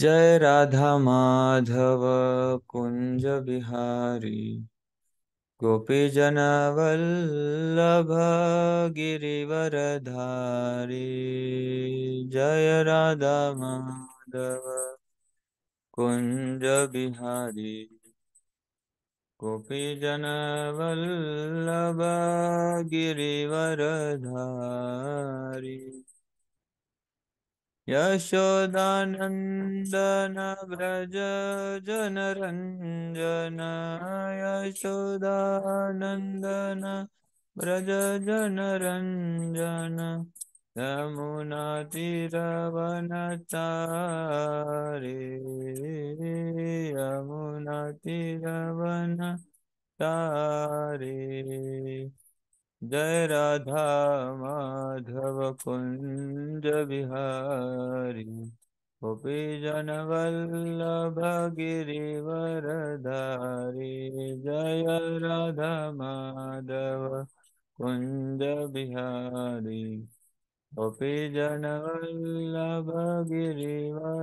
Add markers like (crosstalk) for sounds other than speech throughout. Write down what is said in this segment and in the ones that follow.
जय राधा माधव कुंज बिहारी गोपीजन वल्लभ धारी जय राधा माधव कुंज बिहारी गोपीजन वल्लभ धारी यशोदानन्दन व्रज जनरञ्जन यशोदानन्दन व्रज यमुना यमुनातिरवनचारे तारे। जय राधा माधव कुंज बिहारी गोपी गिरीवर गिरिवरधारी जय राधा माधव कुंज बिहारी गोपी जनवल्लभ गिरिवरधारी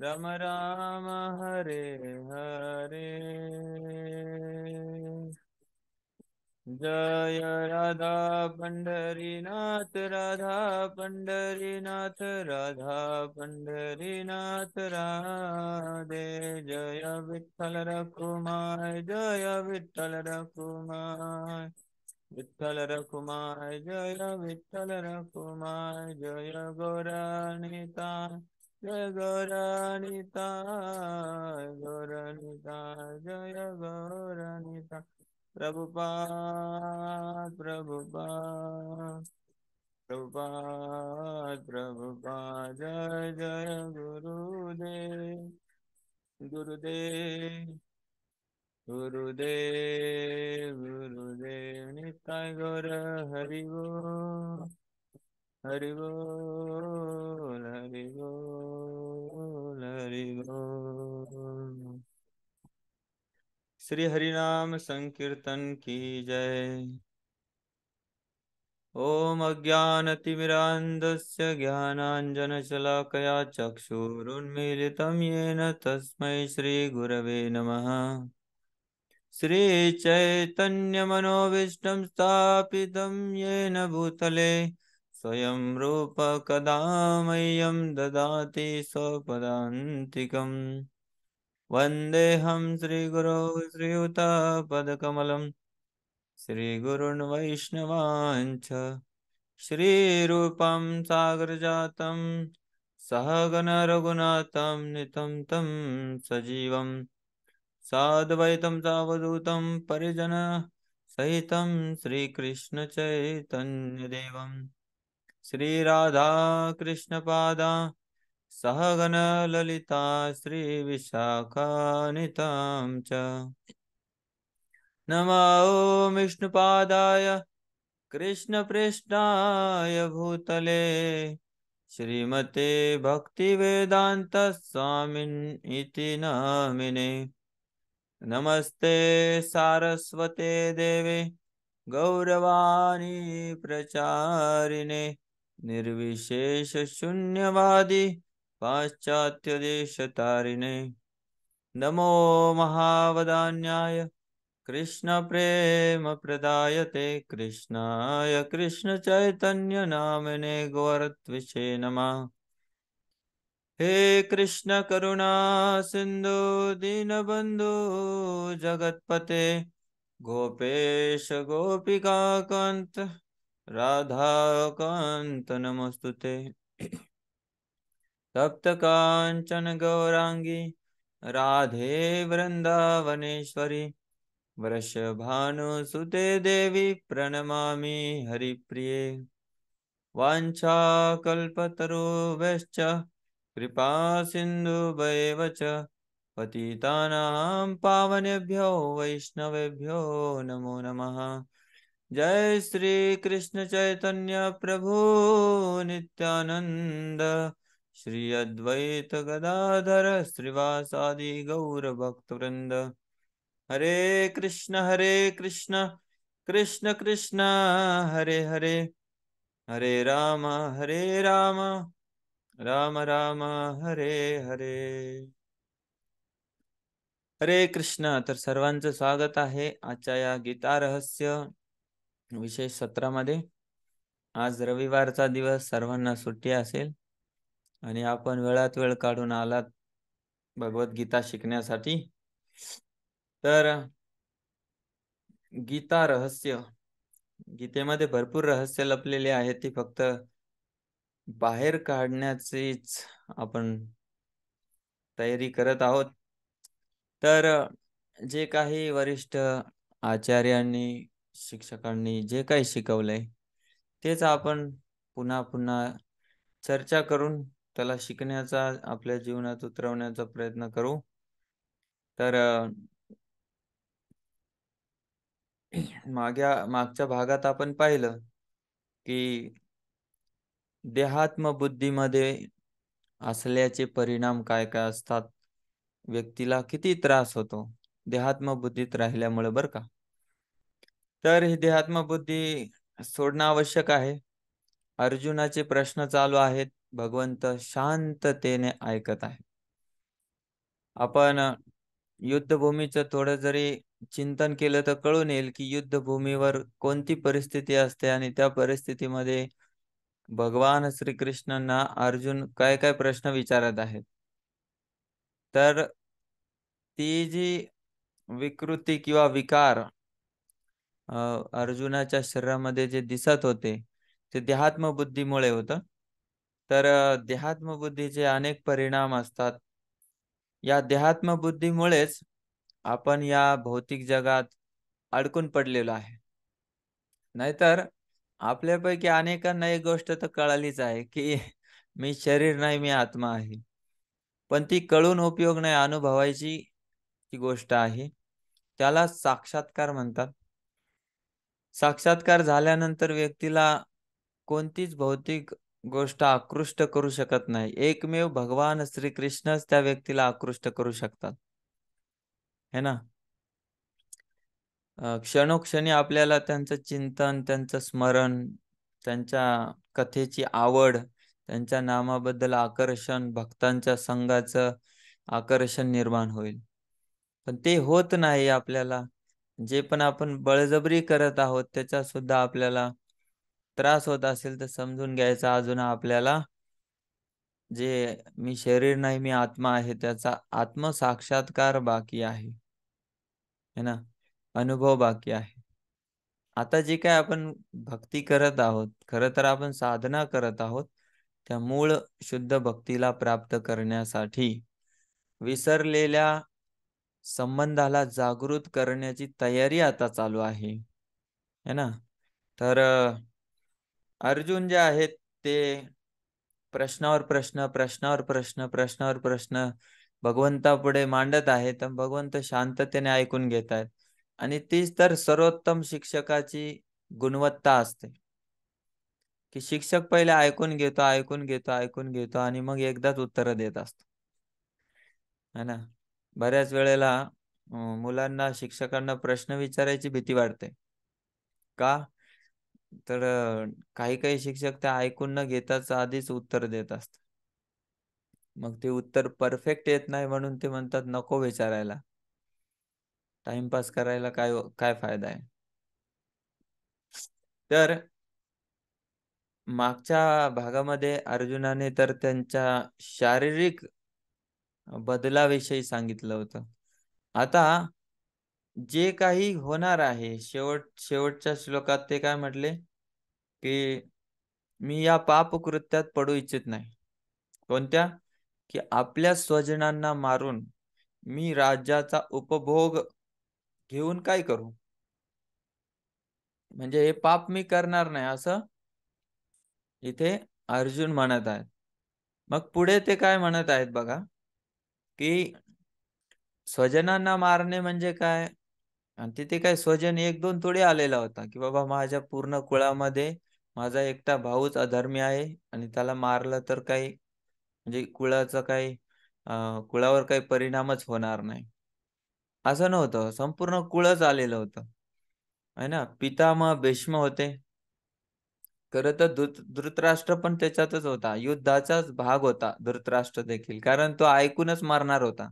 राम राम हरे हरे जय राधा पंढरीनाथ राधा पंढरीनाथ राधा पंढरीनाथ राधे जय विठ्ठल रखुमाय जय विठ्ठल रखुमाय विठ्ठल रखुमाय जय विठ्ठल रखुमाय जय गौराणिता जय गौरणिता गौरणिता जय गौरणिता प्रभुपा प्रभुपा प्रभुपा प्रभुपा जय जय गुरुदेव गुरुदेव गुरुदेव गुरुदेव निताय गौर हरिओ हरि बोल हरि बोल हरि बोल श्री हरि नाम संकीर्तन की जय ॐ अज्ञानतिमिरान्धस्य ज्ञानाञ्जनशलाकया चक्षुरुन्मीलितं येन तस्मै श्रीगुरवे नमः श्रीचैतन्यमनोविष्टं स्थापितं येन भूतले स्वयं रूप कदा मह्यं ददाति स्वपदान्तिकम् वन्देऽहं श्रीगुरौ श्रीयुतापदकमलं श्रीगुरुन् वैष्णवाञ्च श्रीरूपं सागरजातं सहगणरघुनाथं नितं तं सजीवं साद्वैतं सावधूतं परिजनसहितं श्रीकृष्णचैतन्यदेवम् श्रीराधा कृष्णपादा श्रीविशाखानितां च नमो विष्णुपादाय कृष्णप्रेष्ठाय भूतले श्रीमते भक्तिवेदान्तस्वामिन् इति नामिने नमस्ते सारस्वते देवे गौरवाणी प्रचारिणे निर्विशेष शून्यवादी पाश्चात्य देश तारिणे नमो महावदान्याय कृष्ण प्रेम प्रदायते कृष्णाय कृष्ण चैतन्य नामने गोरत्विषे नमः हे कृष्ण करुणा सिन्धु दीनबन्धु जगत्पते गोपेश गोपिकाकांत राधाकांत नमस्तु तप्त गौरांगी गौराङ्गी राधे भानु सुते देवी प्रणमामि हरिप्रिये वाञ्छाकल्पतरुभ्यश्च कृपासिन्धुभैव च पतितानां पावनेभ्यो वैष्णवेभ्यो नमो नमः जय श्री कृष्ण चैतन्य प्रभु नित्यानंद श्री अद्वैत गदाधर श्रीवासादि गौर भक्तवृंद हरे कृष्ण हरे कृष्ण कृष्ण कृष्ण हरे हरे हरे राम हरे राम राम राम हरे हरे हरे कृष्ण तर सर्वांचं स्वागत आहे आजच्या या गीता रहस्य विशेष सत्रामध्ये आज रविवारचा दिवस सर्वांना सुट्टी असेल आणि आपण वेळात वेळ काढून आलात भगवद्गीता शिकण्यासाठी तर गीता रहस्य गीतेमध्ये भरपूर रहस्य लपलेले आहेत ती फक्त बाहेर काढण्याचीच आपण तयारी करत आहोत तर जे काही वरिष्ठ आचार्यांनी शिक्षकांनी जे काही शिकवलंय तेच आपण पुन्हा पुन्हा चर्चा करून त्याला शिकण्याचा आपल्या जीवनात उतरवण्याचा प्रयत्न करू तर माग्या मागच्या भागात आपण पाहिलं की देहात्म बुद्धीमध्ये असल्याचे परिणाम काय काय असतात व्यक्तीला किती त्रास होतो देहात्म बुद्धीत राहिल्यामुळे बरं का तर ही देहात्म बुद्धी सोडणं आवश्यक आहे अर्जुनाचे प्रश्न चालू आहेत भगवंत शांततेने ऐकत आहे आपण युद्धभूमीचं थोडं जरी चिंतन केलं तर कळून येईल की युद्धभूमीवर कोणती परिस्थिती असते आणि त्या परिस्थितीमध्ये भगवान श्रीकृष्णांना अर्जुन काय काय प्रश्न विचारत आहेत तर ती जी विकृती किंवा विकार अर्जुनाच्या शरीरामध्ये जे दिसत होते ते देहात्म बुद्धीमुळे होतं तर देहात्म बुद्धीचे अनेक परिणाम असतात या देहात्म बुद्धीमुळेच आपण या भौतिक जगात अडकून पडलेलो आहे नाहीतर आपल्यापैकी अनेकांना एक गोष्ट तर कळालीच आहे की मी शरीर नाही मी आत्मा आहे पण ती कळून उपयोग नाही अनुभवायची ती गोष्ट आहे त्याला साक्षात्कार म्हणतात साक्षात्कार झाल्यानंतर व्यक्तीला कोणतीच भौतिक गोष्ट आकृष्ट करू शकत नाही एकमेव भगवान श्रीकृष्णच त्या व्यक्तीला आकृष्ट करू शकतात है ना क्षणोक्षणी आपल्याला त्यांचं चिंतन त्यांचं स्मरण त्यांच्या कथेची आवड त्यांच्या नामाबद्दल आकर्षण भक्तांच्या संघाचं आकर्षण निर्माण होईल पण ते होत नाही आपल्याला जे पण आपण बळजबरी करत आहोत त्याचा सुद्धा आपल्याला त्रास होत असेल तर समजून घ्यायचा अजून आपल्याला जे मी शरीर नाही मी आत्मा आहे त्याचा आत्मसाक्षात्कार बाकी आहे हे ना अनुभव बाकी आहे आता जे काय आपण भक्ती करत आहोत खर तर आपण साधना करत आहोत त्या मूळ शुद्ध भक्तीला प्राप्त करण्यासाठी विसरलेल्या संबंधाला जागृत करण्याची तयारी आता चालू आहे है ना तर अर्जुन जे आहेत ते प्रश्नावर प्रश्न प्रश्नावर प्रश्न प्रश्नावर प्रश्न भगवंतापुढे मांडत आहेत भगवंत शांततेने ऐकून घेत आहेत आणि तीच तर सर्वोत्तम शिक्षकाची गुणवत्ता असते की शिक्षक पहिले ऐकून घेतो ऐकून घेतो ऐकून घेतो आणि मग एकदाच उत्तर देत असतो है ना बऱ्याच वेळेला मुलांना शिक्षकांना प्रश्न विचारायची भीती वाटते का तर काही काही शिक्षक त्या ऐकून न घेताच आधीच उत्तर देत असतात मग ते उत्तर परफेक्ट येत नाही म्हणून ते म्हणतात नको विचारायला टाइमपास करायला काय काय फायदा आहे तर मागच्या भागामध्ये अर्जुनाने तर त्यांच्या शारीरिक बदलाविषयी सांगितलं होतं आता जे काही होणार आहे शेवट शेवटच्या श्लोकात ते काय म्हटले की मी या पाप कृत्यात पडू इच्छित नाही कोणत्या की आपल्या स्वजनांना मारून मी राज्याचा उपभोग घेऊन काय करू म्हणजे हे पाप मी करणार नाही असं इथे अर्जुन म्हणत आहेत मग पुढे ते काय म्हणत आहेत बघा की स्वजनांना मारणे म्हणजे काय आणि तिथे काय स्वजन एक दोन थोडी आलेला होता की बाबा माझ्या पूर्ण कुळामध्ये माझा एकटा भाऊच अधर्मी आहे आणि त्याला मारलं तर काही म्हणजे कुळाचा काही कुळावर काही परिणामच होणार नाही असं नव्हतं संपूर्ण कुळच आलेलं होतं है ना पितामह भीष्म होते खरं तर धृतराष्ट्र पण त्याच्यातच होता युद्धाचाच भाग होता धृतराष्ट्र देखील कारण तो ऐकूनच मारणार होता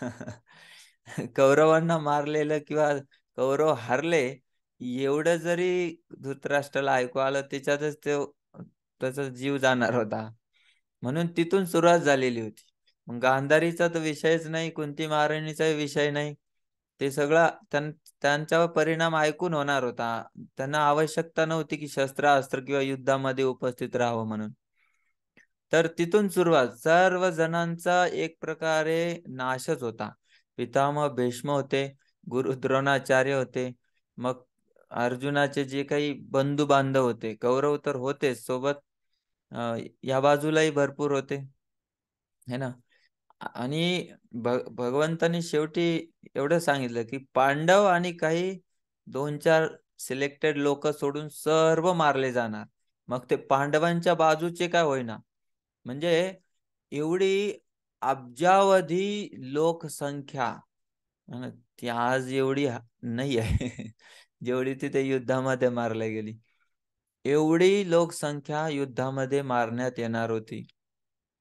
(laughs) कौरवांना मारलेलं किंवा कौरव हारले एवढं जरी धृतराष्ट्राला ऐकू आलं त्याच्यातच ते त्याचा जीव जाणार होता म्हणून तिथून सुरुवात झालेली होती मग गांधारीचा तर विषयच नाही कुंती महाराणीचा विषय नाही ते सगळं त्यांच्यावर परिणाम ऐकून होणार होता त्यांना आवश्यकता नव्हती की शस्त्र अस्त्र किंवा युद्धामध्ये उपस्थित राहावं म्हणून तर तिथून सुरुवात सर्व जणांचा एक प्रकारे नाशच होता पितामह भीष्म होते गुरु द्रोणाचार्य होते मग अर्जुनाचे जे काही बंधू बांधव होते कौरव तर होतेच सोबत या बाजूलाही भरपूर होते है ना आणि भगवंतानी शेवटी एवढं सांगितलं की पांडव आणि काही दोन चार सिलेक्टेड लोक सोडून सर्व मारले जाणार मग ते पांडवांच्या बाजूचे काय होईना म्हणजे एवढी अब्जावधी लोकसंख्या ती आज एवढी नाही आहे (laughs) जेवढी तिथे युद्धामध्ये मारली गेली एवढी लोकसंख्या युद्धामध्ये मारण्यात येणार होती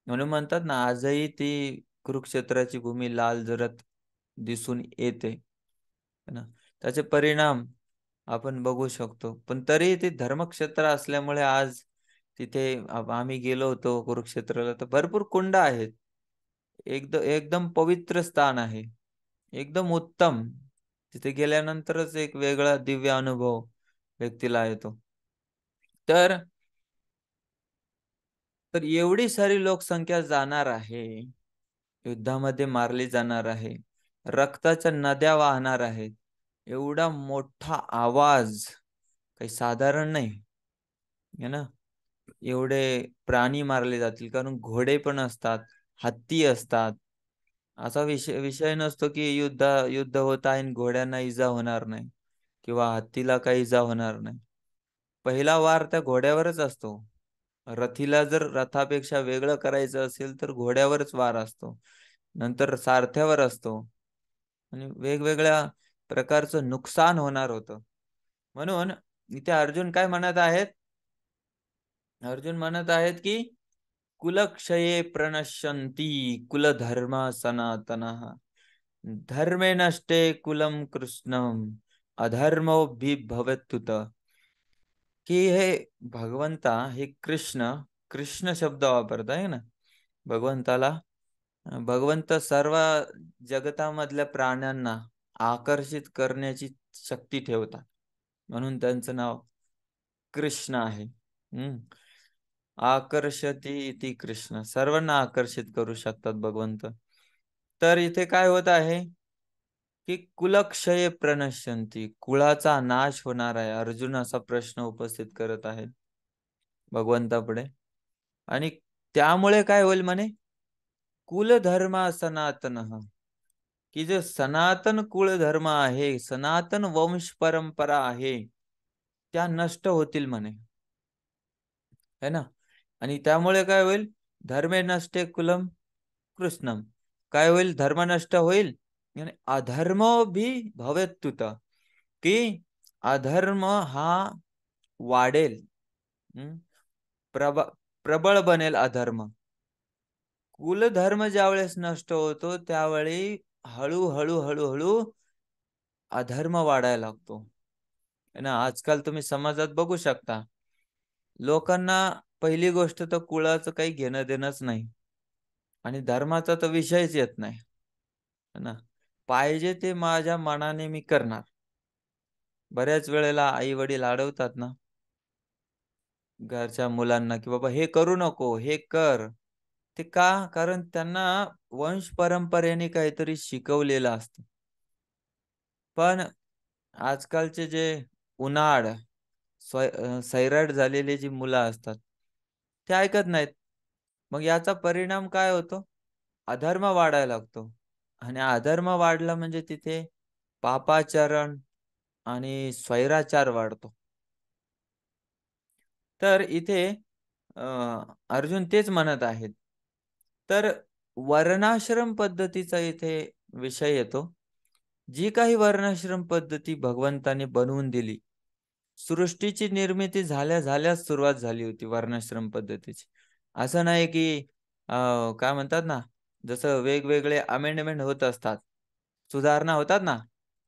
म्हणून म्हणतात ना आजही ती कुरुक्षेत्राची भूमी लाल जरत दिसून येते त्याचे परिणाम आपण बघू शकतो पण तरी ते धर्मक्षेत्र असल्यामुळे आज तिथे आम्ही गेलो होतो कुरुक्षेत्राला तर भरपूर कुंड आहेत एकदम एकदम पवित्र स्थान आहे एकदम उत्तम तिथे गेल्यानंतरच एक वेगळा दिव्य अनुभव व्यक्तीला येतो तर तर एवढी सारी लोकसंख्या जाणार आहे युद्धामध्ये मारली जाणार आहे रक्ताच्या नद्या वाहणार आहेत एवढा मोठा आवाज काही साधारण नाही है ना एवढे प्राणी मारले जातील कारण घोडे पण असतात हत्ती असतात असा विषय विषय नसतो की युद्ध युद्ध होत आहे घोड्यांना इजा होणार नाही किंवा हत्तीला काही इजा होणार नाही पहिला वार त्या घोड्यावरच असतो रथीला जर रथापेक्षा वेगळं करायचं असेल तर घोड्यावरच वार असतो नंतर सारथ्यावर असतो आणि वेगवेगळ्या प्रकारचं नुकसान होणार होतं म्हणून इथे अर्जुन काय म्हणत आहेत अर्जुन म्हणत आहेत की कुलक्षये प्रणशंती कुलधर्म सनातन धर्मे नष्टे कुलम कृष्णम अधर्मो भी भवत्युत की हे भगवंता हे कृष्ण कृष्ण शब्द वापरत आहे ना भगवंताला भगवंत सर्व जगतामधल्या प्राण्यांना आकर्षित करण्याची शक्ती ठेवतात म्हणून त्यांचं नाव कृष्ण आहे हम्म आकर्षती ती कृष्ण सर्वांना आकर्षित करू शकतात भगवंत तर इथे काय होत आहे की कुलक्षय प्रणश्यंती कुळाचा नाश होणार आहे अर्जुन असा प्रश्न उपस्थित करत आहे भगवंतापुढे आणि त्यामुळे काय होईल म्हणे धर्म सनातन की जे सनातन धर्म आहे सनातन वंश परंपरा आहे त्या नष्ट होतील म्हणे है ना आणि त्यामुळे काय होईल धर्मे नष्टे कुलम कृष्णम काय होईल धर्म नष्ट होईल अधर्म भी तर कि अधर्म हा वाढेल प्रब प्रबळ बनेल अधर्म कुलधर्म वेळेस नष्ट होतो त्यावेळी हळूहळू हळूहळू अधर्म वाढायला लागतो ना आजकाल तुम्ही समाजात बघू शकता लोकांना पहिली गोष्ट तर कुळाचं काही घेणं देणंच नाही आणि धर्माचा तर विषयच येत नाही ना पाहिजे ते माझ्या मनाने मी करणार बऱ्याच वेळेला आई वडील अडवतात ना घरच्या मुलांना की बाबा हे करू नको हे कर ते का कारण त्यांना वंश परंपरेने काहीतरी शिकवलेलं असत पण आजकालचे जे उन्हाळ सैराट झालेले जी मुलं असतात ते ऐकत नाहीत मग याचा परिणाम काय होतो अधर्म वाढायला लागतो आणि अधर्म वाढला म्हणजे तिथे पापाचरण आणि स्वैराचार वाढतो तर इथे अर्जुन तेच म्हणत आहेत तर वर्णाश्रम पद्धतीचा इथे विषय येतो जी काही वर्णाश्रम पद्धती भगवंताने बनवून दिली सृष्टीची निर्मिती झाल्या झाल्यास सुरुवात झाली होती वर्णाश्रम पद्धतीची असं नाही की काय म्हणतात ना जसं वेगवेगळे अमेंडमेंट होत असतात सुधारणा होतात ना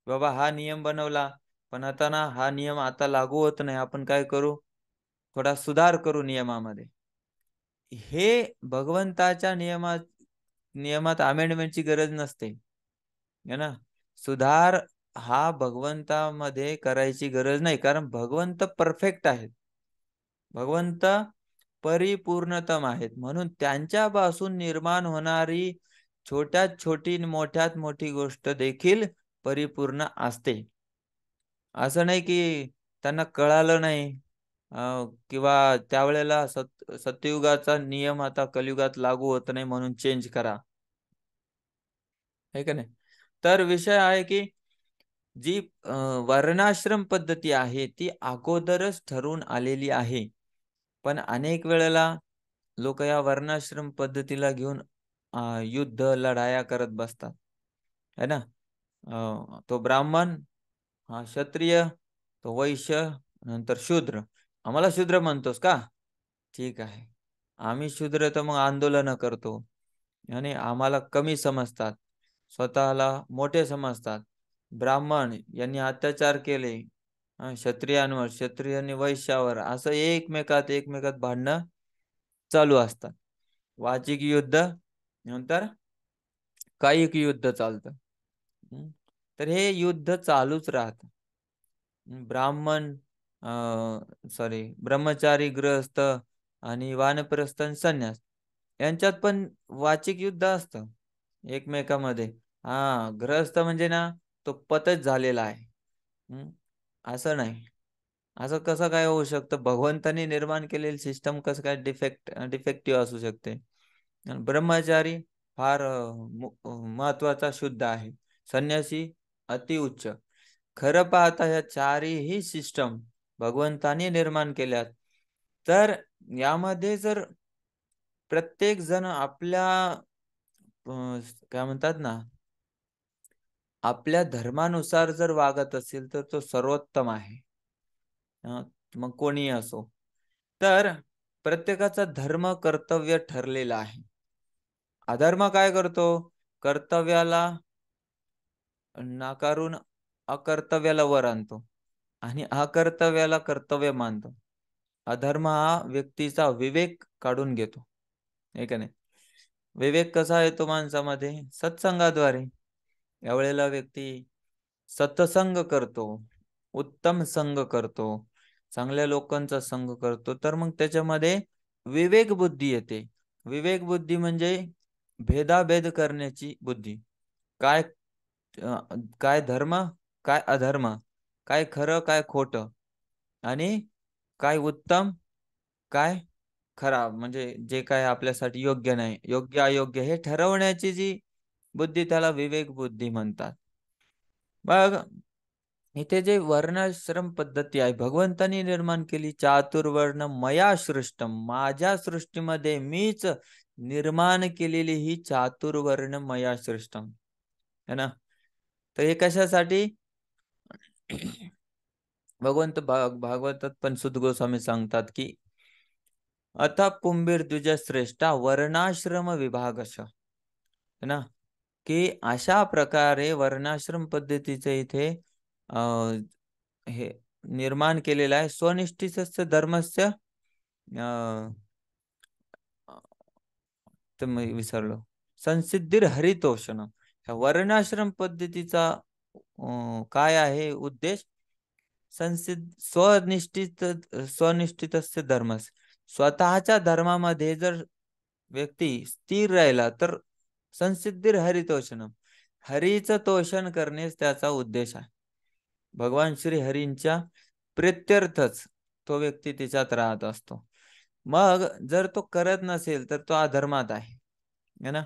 बाबा हा नियम बनवला पण आता ना हा नियम आता लागू होत नाही आपण काय करू थोडा सुधार करू नियमामध्ये हे भगवंताच्या नियमात नियमात अमेंडमेंटची गरज नसते ना सुधार हा भगवंतामध्ये करायची गरज नाही कारण भगवंत परफेक्ट आहेत भगवंत परिपूर्णतम आहेत म्हणून त्यांच्यापासून निर्माण होणारी छोट्यात छोटी मोठ्यात मोठी गोष्ट देखील परिपूर्ण असते असं नाही की त्यांना कळालं नाही किंवा त्यावेळेला सत सत्ययुगाचा नियम आता कलियुगात लागू होत नाही म्हणून चेंज करा है का नाही तर विषय आहे की जी वर्णाश्रम पद्धती आहे ती अगोदरच ठरून आलेली आहे पण अनेक वेळेला लोक या वर्णाश्रम पद्धतीला घेऊन युद्ध लढाया करत बसतात है ना तो ब्राह्मण हा क्षत्रिय तो वैश्य नंतर शूद्र आम्हाला शूद्र म्हणतोस का ठीक आहे आम्ही शूद्र तर मग आंदोलन करतो आणि आम्हाला कमी समजतात स्वतःला मोठे समजतात ब्राह्मण यांनी अत्याचार केले क्षत्रियांवर क्षत्रिय आणि वैश्यावर असं एकमेकात एकमेकात भांडणं चालू असतात वाचिक युद्ध नंतर कायिक युद्ध चालतं तर हे युद्ध चालूच राहत ब्राह्मण सॉरी ब्रह्मचारी ग्रहस्थ आणि वानप्रस्थ आणि संन्यास यांच्यात पण वाचिक युद्ध असत एकमेकामध्ये हा ग्रहस्थ म्हणजे ना तो पतच झालेला आहे असं नाही असं कसं काय होऊ शकतं भगवंतानी निर्माण केलेली सिस्टम कसं काय डिफेक्ट डिफेक्टिव्ह असू शकते ब्रह्मचारी फार महत्वाचा शुद्ध आहे संन्यासी अतिउच्च खरं पाहता ह्या चारही सिस्टम भगवंताने निर्माण केल्यात तर यामध्ये जर प्रत्येक जण आपल्या काय म्हणतात ना आपल्या धर्मानुसार जर वागत असेल तर तो सर्वोत्तम आहे मग कोणी असो तर प्रत्येकाचा धर्म कर्तव्य ठरलेला आहे अधर्म काय करतो कर्तव्याला नाकारून अकर्तव्याला वर आणतो आणि अकर्तव्याला कर्तव्य मानतो अधर्म हा व्यक्तीचा विवेक काढून घेतो हे का नाही विवेक कसा येतो माणसामध्ये सत्संगाद्वारे यावेळेला व्यक्ती सत्संग करतो उत्तम संघ करतो चांगल्या लोकांचा संघ करतो तर मग त्याच्यामध्ये विवेक बुद्धी येते विवेक बुद्धी म्हणजे भेदाभेद करण्याची बुद्धी काय काय धर्म काय अधर्म काय खरं काय खोट आणि काय उत्तम काय खराब म्हणजे जे काय आपल्यासाठी योग्य नाही योग्य अयोग्य हे ठरवण्याची जी बुद्धी त्याला विवेक बुद्धी म्हणतात मग इथे जे वर्णाश्रम पद्धती आहे भगवंतानी निर्माण केली चातुर्वर्ण मया सृष्ट माझ्या सृष्टीमध्ये मीच निर्माण केलेली ही चातुर्वर्ण मया सृष्टम है ना तर हे कशासाठी भगवंत भागवत पण सुद गोस्वामी सांगतात की अथा कुंभीर द्विज श्रेष्ठा वर्णाश्रम विभागश है ना की अशा प्रकारे वर्णाश्रम पद्धतीचं इथे हे निर्माण केलेलं आहे स्वनिष्ठितस्य धर्मस्य विसरलो संसिद्धीर हरितोषण ह्या वर्णाश्रम पद्धतीचा काय आहे उद्देश संसिद्ध स्वनिष्ठित स्वनिष्ठित धर्म स्वतःच्या धर्मामध्ये जर व्यक्ती स्थिर राहिला तर संसिद्धिर हरितोषण हरीच तोषण करणेच त्याचा उद्देश आहे भगवान श्री हरींच्या प्रित्यर्थच तो व्यक्ती तिच्यात राहत असतो मग जर तो करत नसेल तर तो अधर्मात आहे ना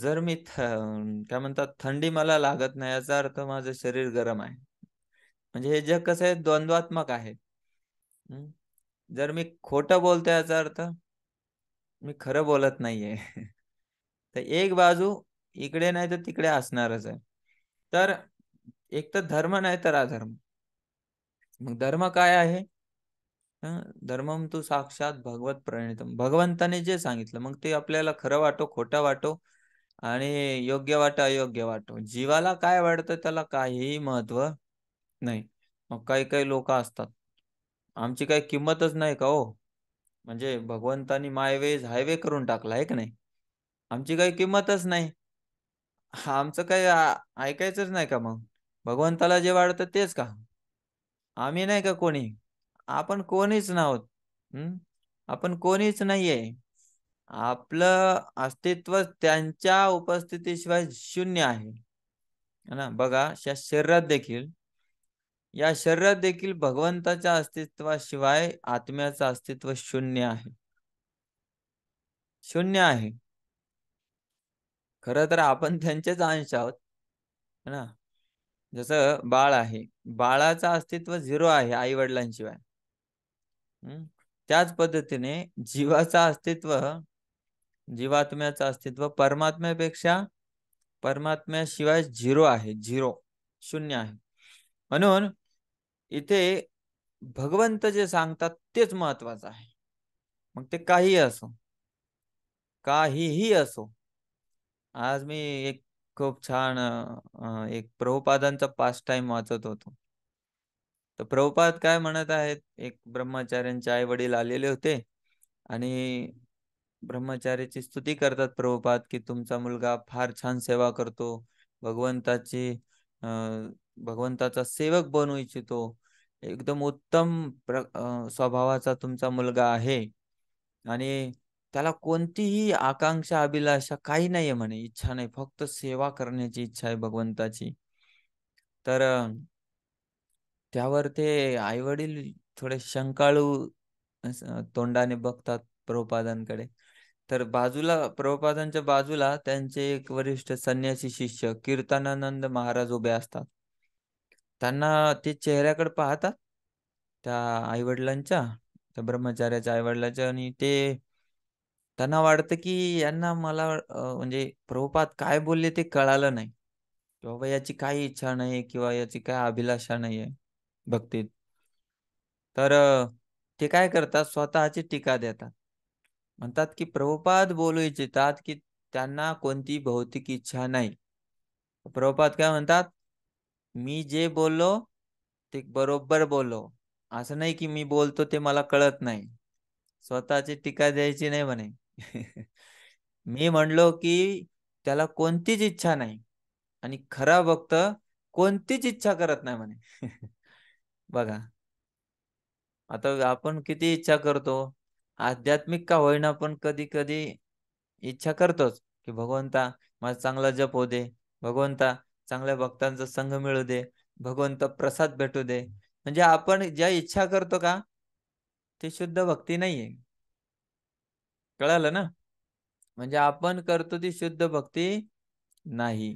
जर मी काय म्हणतात थंडी मला लागत नाही याचा अर्थ माझं शरीर गरम आहे म्हणजे हे जग कसं आहे द्वंद्वात्मक आहे जर मी खोट बोलतो याचा अर्थ मी खरं बोलत नाहीये तर एक बाजू इकडे नाही तर तिकडे असणारच आहे तर एक तर धर्म नाही तर अधर्म मग धर्म काय आहे धर्मम तू साक्षात भगवत प्रणितम भगवंताने जे सांगितलं मग ते आपल्याला खरं वाटो खोटं वाटो आणि योग्य वाट अयोग्य वाटो जीवाला काय वाटतं त्याला काहीही महत्व नाही मग काही काही लोक असतात आमची काही किंमतच नाही का हो म्हणजे भगवंतानी मायवेज हायवे करून टाकला आहे की नाही आमची काही किंमतच नाही आमचं काही ऐकायचंच नाही का मग भगवंताला जे वाढत तेच का आम्ही नाही का कोणी आपण कोणीच नाहोत आपण कोणीच नाहीये आपलं अस्तित्व त्यांच्या उपस्थितीशिवाय शून्य आहे ना बघा या शरीरात देखील या शरीरात देखील भगवंताच्या अस्तित्वाशिवाय आत्म्याचं अस्तित्व शून्य आहे शून्य आहे खर तर आपण त्यांचेच अंश आहोत ना जसं बाळ आहे बाळाचं अस्तित्व झिरो आहे आई वडिलांशिवाय त्याच पद्धतीने जीवाचं अस्तित्व जीवात्म्याचं अस्तित्व परमात्म्यापेक्षा परमात्म्याशिवाय झिरो आहे झिरो शून्य आहे म्हणून इथे भगवंत जे सांगतात तेच महत्वाचं आहे मग ते काही असो काहीही असो आज मी एक खूप छान एक प्रभुपादांचा पास्ट टाइम वाचत होतो तर प्रभुपाद काय म्हणत आहेत एक ब्रह्मचार्यांचे आई वडील आलेले होते आणि ब्रह्मचार्याची स्तुती करतात प्रभुपाद की तुमचा मुलगा फार छान सेवा करतो भगवंताची भगवंताचा सेवक बनू इच्छितो एकदम उत्तम स्वभावाचा तुमचा मुलगा आहे आणि त्याला कोणतीही आकांक्षा अभिलाषा काही नाहीये म्हणे इच्छा नाही फक्त सेवा करण्याची इच्छा आहे भगवंताची तर त्यावर ते आई वडील थोडे शंकाळू तोंडाने बघतात प्रभुपादांकडे तर बाजूला प्रभुपादांच्या बाजूला त्यांचे एक वरिष्ठ संन्यासी शिष्य कीर्तनानंद महाराज उभे असतात त्यांना ते चेहऱ्याकडे पाहतात त्या वडिलांच्या त्या ब्रह्मचार्याच्या आईवडिलांच्या आणि ते त्यांना वाटतं की यांना मला म्हणजे प्रभुपात काय बोलले ते कळालं नाही की बाबा याची काही इच्छा नाही किंवा याची काय अभिलाषा नाही आहे भक्तीत तर ते काय करतात स्वतःची टीका देतात म्हणतात की प्रभुपाद बोलू इच्छितात की त्यांना कोणती भौतिक इच्छा नाही प्रभुपाद काय म्हणतात मी जे बोललो ते बरोबर बोललो असं नाही की मी बोलतो ते मला कळत नाही स्वतःची टीका द्यायची नाही म्हणे (laughs) मी म्हणलो की त्याला कोणतीच इच्छा नाही आणि खरा भक्त कोणतीच इच्छा करत नाही म्हणे (laughs) बघा आता आपण किती इच्छा करतो आध्यात्मिक का होईना पण कधी कधी इच्छा करतोच की भगवंता माझा चांगला जप होऊ दे भगवंता चांगल्या भक्तांचा संघ मिळू दे भगवंत प्रसाद भेटू दे म्हणजे आपण ज्या इच्छा करतो का ते शुद्ध भक्ती नाहीये कळालं ना म्हणजे आपण करतो ती शुद्ध भक्ती नाही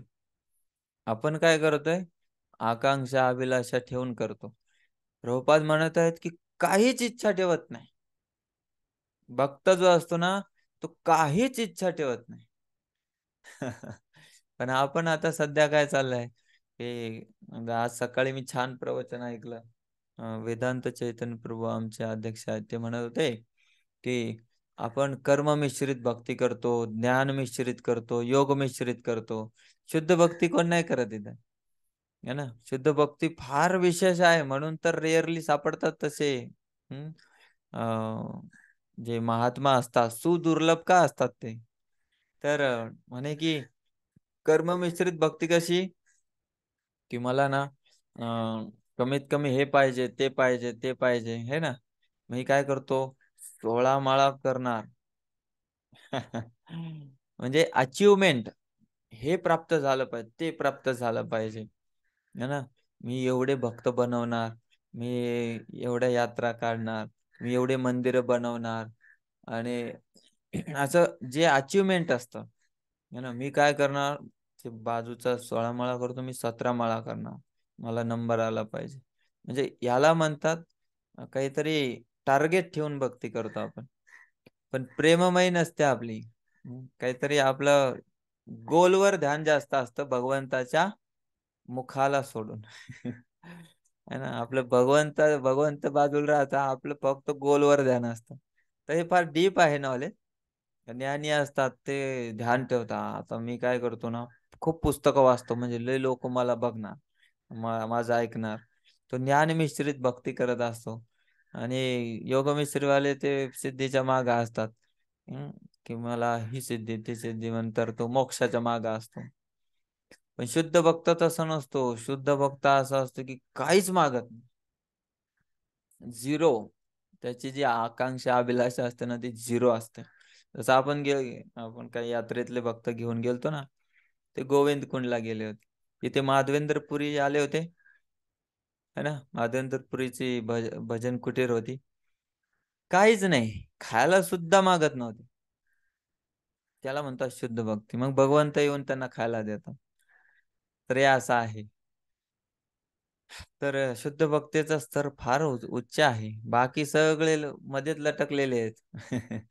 आपण काय करतोय आकांक्षा अभिलाषा ठेवून करतो रोपात म्हणत आहेत की काहीच इच्छा ठेवत नाही भक्त जो असतो ना तो काहीच इच्छा ठेवत नाही (laughs) पण आपण आता सध्या काय चाललंय की म्हणजे आज सकाळी मी छान प्रवचन ऐकलं वेदांत चैतन्य प्रभू आमचे अध्यक्ष आहेत ते म्हणत होते की आपण कर्म मिश्रित भक्ती करतो ज्ञान मिश्रित करतो योग मिश्रित करतो शुद्ध भक्ती कोण नाही करत इथं है ना शुद्ध भक्ती फार विशेष आहे म्हणून तर रेअरली सापडतात तसे जे महात्मा असतात सुदुर्लभ का असतात ते तर म्हणे की कर्म मिश्रित भक्ती कशी कि मला ना कमीत कमी हे पाहिजे ते पाहिजे ते पाहिजे हे ना मी काय करतो सोळा माळा करणार (laughs) म्हणजे अचिव्हमेंट हे प्राप्त झालं पाहिजे ते प्राप्त झालं पाहिजे है ना मी एवढे भक्त बनवणार मी एवढ्या यात्रा काढणार मी एवढे मंदिर बनवणार आणि (clears throat) असं जे अचिव्हमेंट असतं है ना मी काय करणार ते बाजूचा सोळा माळा करतो मी सतरा माळा करणार मला नंबर आला पाहिजे म्हणजे याला म्हणतात काहीतरी टार्गेट ठेवून भक्ती करतो आपण पण प्रेममयी नसते आपली काहीतरी आपलं गोलवर ध्यान जास्त असतं भगवंताच्या मुखाला सोडून आपलं भगवंत भगवंत बाजूला राहता आपलं फक्त गोलवर ध्यान असतं तर हे फार डीप आहे नॉलेज ज्ञानी असतात ते ध्यान ठेवता आता मी काय करतो ना खूप पुस्तकं वाचतो म्हणजे लय लोक मला बघणार माझं ऐकणार तो ज्ञान मिश्रित भक्ती करत असतो आणि वाले ते सिद्धीच्या माग असतात कि मला ही सिद्धी ती सिद्धी म्हणतात तो मोक्षाच्या माग असतो पण शुद्ध भक्त तसा नसतो शुद्ध भक्त असा असतो की काहीच मागत नाही झिरो त्याची जी आकांक्षा अभिलाषा असते ना ती झिरो असते जसं आपण गेलो आपण काही यात्रेतले भक्त घेऊन गेलतो ना ते गोविंद कुंडला गेले होते इथे माधवेंद्रपुरी आले होते है ना आदंतपुरीची भज भजन कुटीर होती काहीच नाही खायला सुद्धा मागत नव्हती त्याला म्हणतात शुद्ध भक्ती मग भगवंत येऊन त्यांना खायला देतात तर हे असं आहे तर शुद्ध भक्तीचा स्तर फार उच्च आहे बाकी सगळे मध्येच लटकलेले आहेत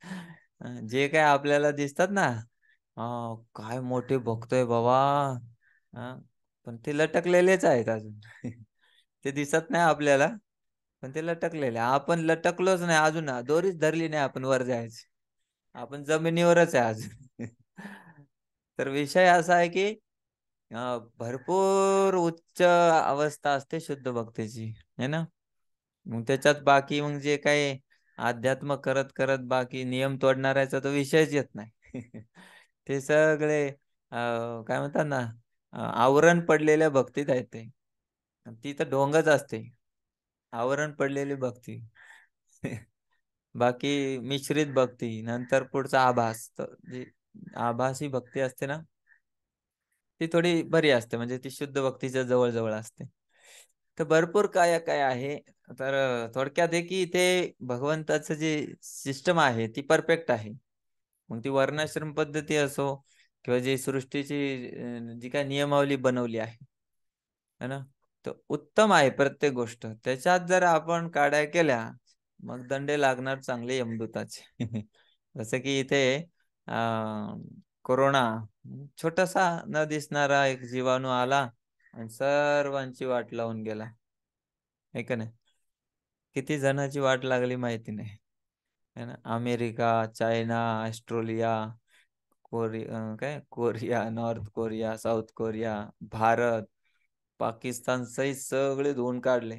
(laughs) जे काय आपल्याला दिसतात ना काय मोठे भक्त आहे बाबा पण ते लटकलेलेच आहेत अजून (laughs) ते दिसत नाही आपल्याला पण ते लटकलेले आपण लटकलोच नाही अजून दोरीच धरली नाही आपण वर जायची आपण जमिनीवरच आहे अजून (laughs) तर विषय असा आहे की भरपूर उच्च अवस्था असते शुद्ध भक्तीची आहे ना मग त्याच्यात बाकी मग जे काही अध्यात्म करत करत बाकी नियम तोडणाऱ्याचा तो विषयच येत नाही (laughs) ते सगळे काय म्हणतात ना आवरण पडलेल्या भक्तीत आहेत ते ती तर ढोंगच असते आवरण पडलेली भक्ती (laughs) बाकी मिश्रित भक्ती नंतर पुढचा आभास जी आभासी भक्ती असते ना ती थोडी बरी असते म्हणजे ती शुद्ध भक्तीच्या जवळ जवळ असते तर भरपूर काय काय आहे तर थोडक्यात हे की इथे भगवंताचं जी सिस्टम आहे ती परफेक्ट आहे मग ती वर्णाश्रम पद्धती असो किंवा जी सृष्टीची जी काय नियमावली बनवली आहे है ना तर उत्तम आहे प्रत्येक गोष्ट त्याच्यात जर आपण काड्या केल्या मग दंडे लागणार चांगले यमदूताचे (laughs) जसं की इथे कोरोना छोटासा न दिसणारा एक जीवाणू आला आणि सर्वांची वाट लावून गेला हे का नाही किती जणांची वाट लागली माहिती नाही अमेरिका चायना ऑस्ट्रेलिया कोरिया काय Korea North Korea South Korea Bharat Pakistan सहित सगळे धुवून काढले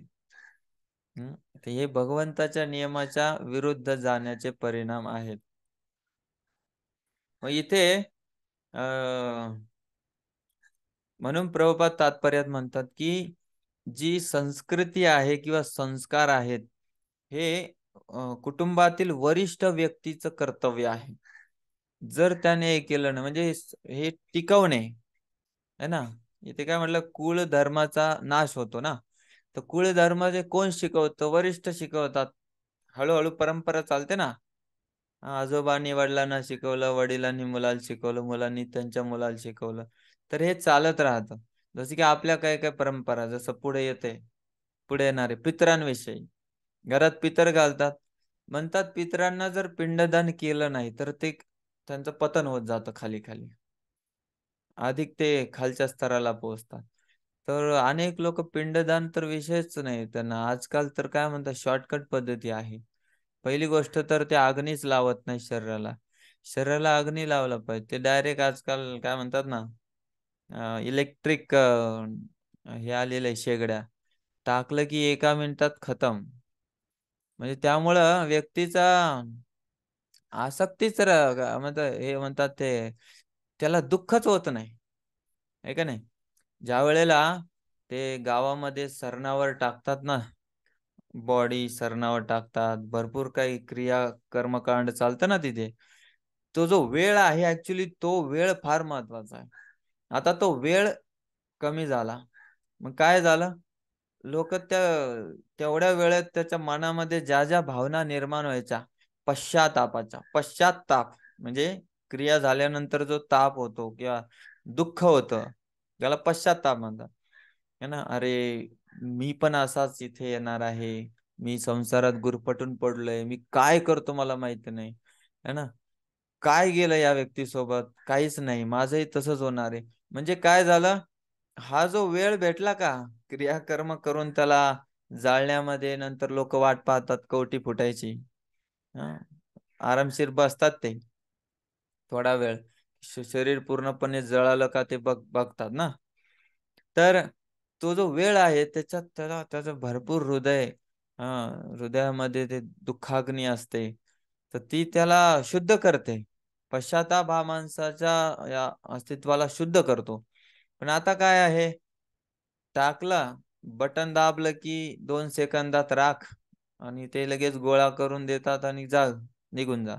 हे भगवंताच्या नियमाच्या विरुद्ध जाण्याचे परिणाम आहेत मग इथे म्हणून प्रभुपात तात्पर्यात म्हणतात की जी संस्कृती आहे किंवा संस्कार आहेत हे कुटुंबातील वरिष्ठ व्यक्तीचं कर्तव्य आहे जर त्याने केलं ना म्हणजे हे टिकवणे है ना इथे काय म्हटलं कुळ धर्माचा नाश होतो ना तर कुळ धर्म जे कोण शिकवतो वरिष्ठ शिकवतात हळूहळू परंपरा चालते ना आजोबांनी वडिलांना शिकवलं वडिलांनी मुलाला शिकवलं मुलांनी त्यांच्या मुलाला शिकवलं तर हे चालत राहतं जसं की आपल्या काय काय परंपरा जसं पुढे येते पुढे येणारे पितरांविषयी घरात पितर घालतात म्हणतात पितरांना जर पिंडदान केलं नाही तर ते त्यांचं पतन होत जातं खाली खाली अधिक ते खालच्या स्तराला पोहोचतात तर अनेक लोक पिंडदान तर विषयच नाही त्यांना आजकाल तर काय म्हणतात शॉर्टकट पद्धती आहे पहिली गोष्ट तर ते अग्नीच लावत नाही शरीराला शरीराला अग्नी लावला पाहिजे ते डायरेक्ट आजकाल काय म्हणतात ना इलेक्ट्रिक हे आलेलं आहे शेगड्या टाकलं की एका मिनिटात खतम म्हणजे त्यामुळं व्यक्तीचा आसक्तीच म्हणतात हे म्हणतात ते त्याला दुःखच होत नाही आहे का नाही ज्या वेळेला ते गावामध्ये सरणावर टाकतात ना बॉडी सरणावर टाकतात भरपूर काही क्रिया कर्मकांड चालतं ना तिथे तो जो वेळ आहे ऍक्च्युली तो वेळ फार महत्वाचा आहे आता तो वेळ कमी झाला मग काय झालं लोक त्या तेवढ्या वेळेत त्याच्या मनामध्ये ज्या ज्या भावना निर्माण व्हायच्या पश्चातापाच्या पश्चाताप म्हणजे क्रिया झाल्यानंतर जो ताप होतो किंवा दुःख होतं त्याला पश्चाताप म्हणतात है ना अरे मी पण असाच इथे येणार आहे मी संसारात गुरफटून पडलोय मी काय करतो मला माहिती नाही है ना काय गेलं या व्यक्तीसोबत काहीच नाही माझंही तसंच होणार आहे म्हणजे काय झालं हा जो वेळ भेटला का क्रियाकर्म करून त्याला जाळण्यामध्ये नंतर लोक वाट पाहतात कवटी फुटायची आरामशीर बसतात ते थोडा वेळ शरीर पूर्णपणे जळालं का ते बघ बघतात ना तर तो जो वेळ आहे त्याच्यात त्याला त्याचं भरपूर हृदय हृदयामध्ये ते दुःखाग्नी असते तर ती त्याला शुद्ध करते पश्चाताप हा माणसाच्या या अस्तित्वाला शुद्ध करतो पण आता काय आहे टाकला बटन दाबलं की दोन सेकंदात राख आणि ते लगेच गोळा करून देतात आणि जा निघून जा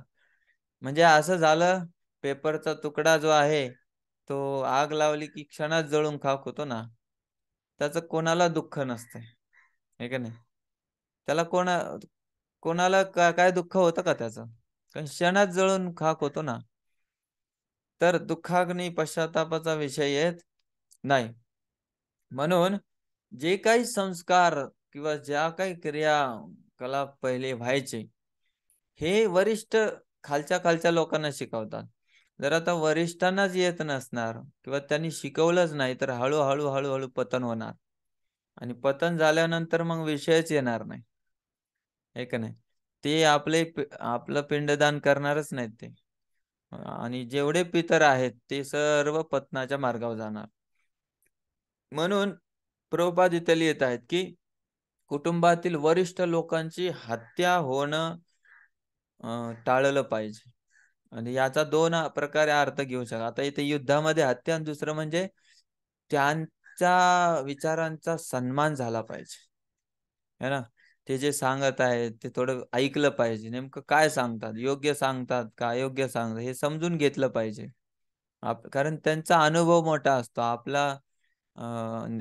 म्हणजे असं झालं पेपरचा तुकडा जो आहे तो आग लावली की क्षणात जळून खाक होतो ना त्याचं कोणाला दुःख नसतंय हे का नाही त्याला कोणा कोणाला काय दुःख होतं का त्याचं कारण क्षणात जळून खाक होतो ना तर दुःखाग्नी पश्चातापाचा विषय येत नाही म्हणून जे काही संस्कार किंवा ज्या काही क्रिया कला पहिले व्हायचे हे वरिष्ठ खालच्या खालच्या लोकांना शिकवतात जर आता वरिष्ठांनाच येत नसणार किंवा त्यांनी शिकवलंच नाही तर हळूहळू हळूहळू पतन होणार आणि पतन झाल्यानंतर मग विषयच येणार नाही हे का नाही ते आपले आपलं पिंडदान करणारच नाहीत ते आणि जेवढे पितर आहेत ते सर्व पतनाच्या मार्गावर जाणार म्हणून प्रभुपाद इथली येत आहेत की कुटुंबातील वरिष्ठ लोकांची हत्या होणं टाळलं पाहिजे आणि याचा दोन प्रकारे अर्थ घेऊ शकता आता इथे युद्धामध्ये हत्या आणि दुसरं म्हणजे त्यांच्या विचारांचा सन्मान झाला पाहिजे है ना ते जे सांगत आहे ते थोडं ऐकलं पाहिजे नेमकं काय सांगतात योग्य सांगतात का अयोग्य सांगतात हे समजून घेतलं पाहिजे कारण त्यांचा अनुभव मोठा असतो आपला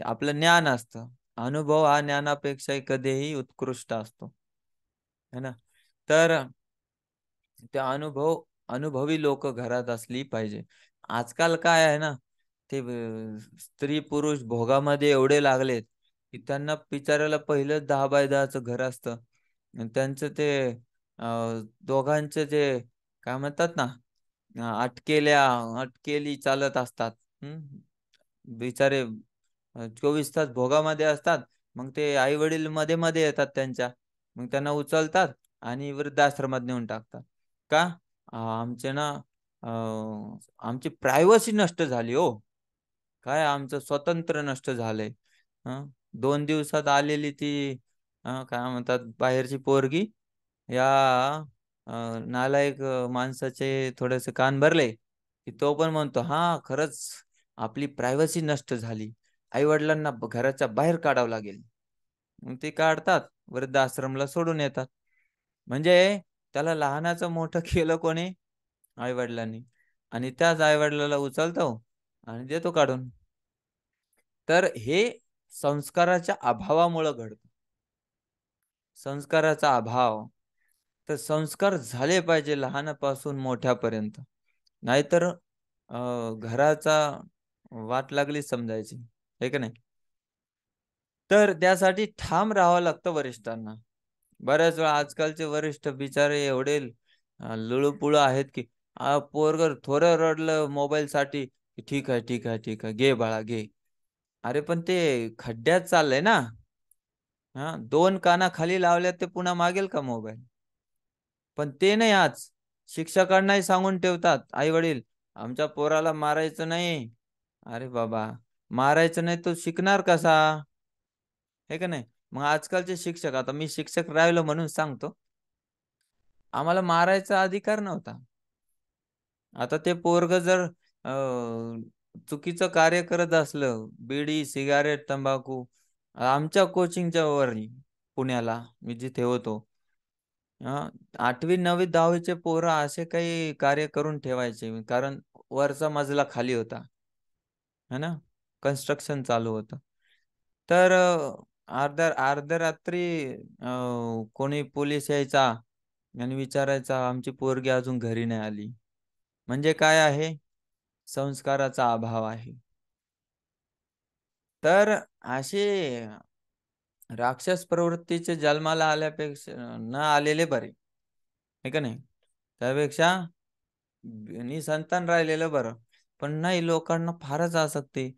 आपलं ज्ञान असतं अनुभव हा ज्ञानापेक्षा कधीही उत्कृष्ट असतो है ना तर त्या अनुभव अनुभवी लोक घरात असली पाहिजे आजकाल काय आहे ना ते स्त्री पुरुष भोगामध्ये एवढे लागलेत की त्यांना बिचारायला पहिलं दहा बाय दहाच घर असतं त्यांचं ते दोघांचे जे काय म्हणतात ना अटकेल्या अटकेली चालत असतात बिचारे चोवीस तास भोगामध्ये असतात मग ते आई वडील मध्ये मध्ये येतात त्यांच्या मग त्यांना उचलतात आणि वृद्धाश्रमात नेऊन टाकतात का आमचे ना आमची प्रायव्हसी नष्ट झाली हो काय आमचं स्वतंत्र नष्ट झालंय दोन दिवसात आलेली ती काय म्हणतात बाहेरची पोरगी या नालायक माणसाचे थोडेसे कान भरले की तो पण म्हणतो हा खरंच आपली प्रायव्हसी नष्ट झाली आई वडिलांना घराच्या बाहेर काढावं लागेल ते काढतात आश्रमला सोडून येतात म्हणजे त्याला लहानाचं मोठं केलं कोणी आईवडिलांनी आणि त्याच वडिलाला उचलतो आणि देतो काढून तर हे संस्काराच्या अभावामुळं घडत संस्काराचा अभाव तर संस्कार झाले पाहिजे लहानापासून मोठ्यापर्यंत नाहीतर घराचा वाट लागली समजायची हे का नाही तर त्यासाठी ठाम राहावं लागतं वरिष्ठांना बऱ्याच वेळा आजकालचे वरिष्ठ बिचारे एवढे लुळूपुळू आहेत की पोरगर थोडं रडलं मोबाईल साठी ठीक आहे ठीक आहे ठीक आहे घे बाळा घे अरे पण ते खड्ड्यात चाललंय ना हा दोन काना खाली लावल्यात ते पुन्हा मागेल का मोबाईल पण ते नाही आज शिक्षकांनाही सांगून ठेवतात आई वडील आमच्या पोराला मारायचं नाही अरे बाबा मारायचं नाही तो शिकणार कसा हे का नाही मग आजकालचे शिक्षक आता मी शिक्षक राहिलो म्हणून सांगतो आम्हाला मारायचा अधिकार नव्हता आता ते पोरग जर चुकीचं कार्य करत असलं बीडी सिगारेट तंबाखू आमच्या कोचिंगच्या वर पुण्याला मी जिथे होतो आठवी नववी दहावीचे पोरं असे काही कार्य करून ठेवायचे कारण वरचा मजला खाली होता है ना कन्स्ट्रक्शन चालू होतं तर अर्ध्या अर्ध्या रात्री अं, कोणी पोलीस यायचा आणि विचारायचा आमची पोरगी अजून घरी नाही आली म्हणजे काय आहे संस्काराचा अभाव आहे तर असे राक्षस प्रवृत्तीचे जन्माला आल्यापेक्षा न आलेले बरे हे का नाही त्यापेक्षा संतान राहिलेलं बरं पण नाही लोकांना फारच आसक्ती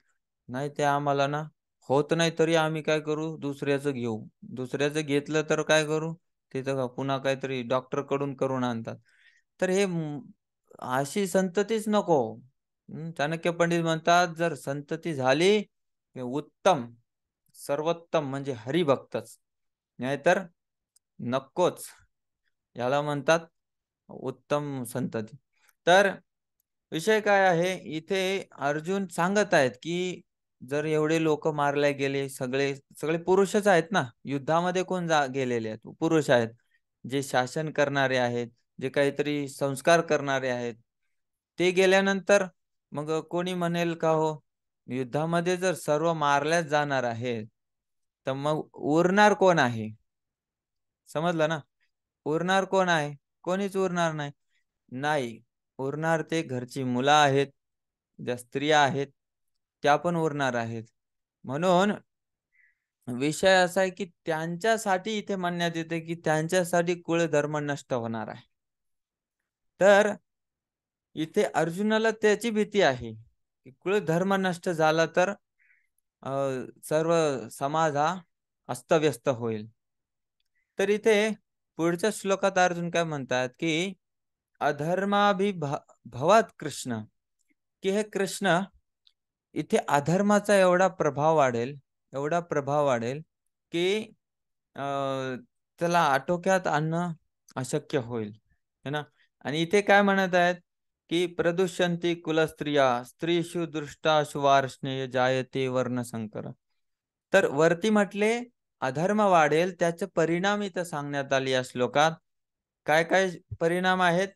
नाही ते आम्हाला ना होत नाही तरी आम्ही काय करू दुसऱ्याचं घेऊ दुसऱ्याचं घेतलं तर काय करू तिथं पुन्हा काहीतरी डॉक्टर कडून करून आणतात तर हे अशी संततीच नको चाणक्य पंडित म्हणतात जर संतती झाली उत्तम सर्वोत्तम म्हणजे हरिभक्तच नाहीतर नकोच याला म्हणतात उत्तम संतती तर विषय काय आहे इथे अर्जुन सांगत आहेत की जर एवढे लोक मारले गेले सगळे सगळे पुरुषच आहेत ना युद्धामध्ये कोण जा गेलेले आहेत पुरुष आहेत जे शासन करणारे आहेत जे काहीतरी संस्कार करणारे आहेत ते गेल्यानंतर मग कोणी म्हणेल का हो युद्धामध्ये जर सर्व मारल्याच जाणार आहेत तर मग उरणार कोण आहे समजलं ना उरणार कोण आहे कोणीच उरणार नाही नाही उरणार ते घरची मुलं आहेत ज्या स्त्रिया आहेत त्या पण उरणार आहेत म्हणून विषय असा आहे की त्यांच्यासाठी इथे म्हणण्यात येते की त्यांच्यासाठी कुळ धर्म नष्ट होणार आहे तर इथे अर्जुनाला त्याची भीती आहे की धर्म नष्ट झाला तर सर्व समाज हा अस्तव्यस्त होईल तर इथे पुढच्या श्लोकात अर्जुन काय म्हणतात की भवात कृष्ण की हे कृष्ण इथे अधर्माचा एवढा प्रभाव वाढेल एवढा प्रभाव वाढेल की त्याला आटोक्यात आणणं अशक्य होईल है ना आणि इथे काय म्हणत आहेत की प्रदूषंती कुलस्त्रिया स्त्रीशु दृष्टा सुवार्षणे जायते वर्ण संकर तर वरती म्हटले अधर्म वाढेल त्याचे परिणाम इथं सांगण्यात आले या श्लोकात काय काय परिणाम आहेत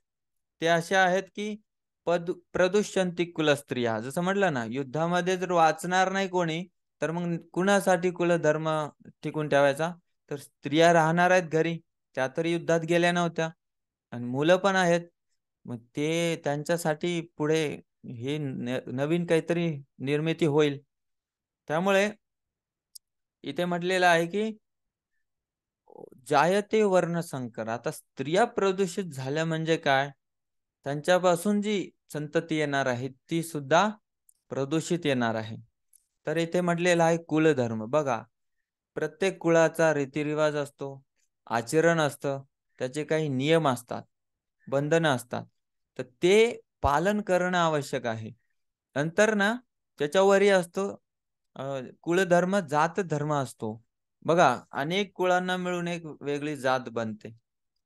ते असे आहेत की पद प्रदुष्यंती कुलस्त्रिया जसं म्हटलं ना युद्धामध्ये जर वाचणार नाही कोणी तर मग कुणासाठी कुल धर्म टिकून ठेवायचा तर स्त्रिया राहणार आहेत घरी त्या तर युद्धात गेल्या नव्हत्या आणि मुलं पण आहेत मग ते त्यांच्यासाठी पुढे हे नवीन काहीतरी निर्मिती होईल त्यामुळे इथे म्हटलेलं आहे की जायते वर्ण संकर आता स्त्रिया प्रदूषित झाल्या म्हणजे काय त्यांच्यापासून जी संतती येणार आहे ती सुद्धा प्रदूषित येणार आहे तर इथे म्हटलेला आहे कुलधर्म बघा प्रत्येक कुळाचा रीतिरिवाज असतो आचरण असतं त्याचे काही नियम असतात बंधनं असतात तर ते पालन करणं आवश्यक आहे नंतर ना त्याच्यावरही असतो कुळधर्म जात धर्म असतो बघा अनेक कुळांना मिळून एक वेगळी जात बनते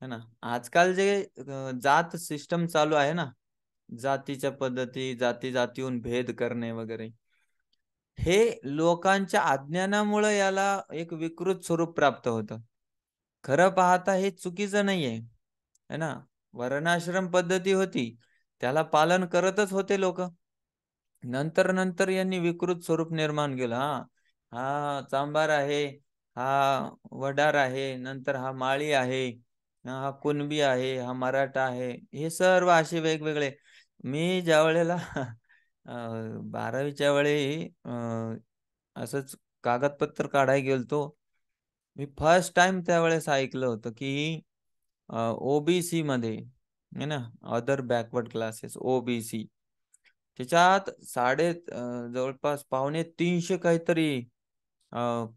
है ना आजकाल जे जात सिस्टम चालू आहे ना जातीच्या पद्धती जाती जातीहून भेद करणे वगैरे हे लोकांच्या अज्ञानामुळे याला एक विकृत स्वरूप प्राप्त होत खरं पाहता हे चुकीचं नाहीये है ना वर्णाश्रम पद्धती होती त्याला पालन करतच होते लोक नंतर नंतर यांनी विकृत स्वरूप निर्माण केलं हा हा चांबार आहे हा वडार आहे नंतर हा माळी आहे हा कुणबी आहे हा मराठा आहे हे सर्व असे वेगवेगळे मी ज्या वेळेला (laughs) बारावीच्या वेळी असंच कागदपत्र काढायला गेलतो मी फर्स्ट टाइम त्यावेळेस ऐकलं होतं की ओबीसी मध्ये है ना अदर बॅकवर्ड क्लासेस ओबीसी त्याच्यात साडे जवळपास पावणे तीनशे काहीतरी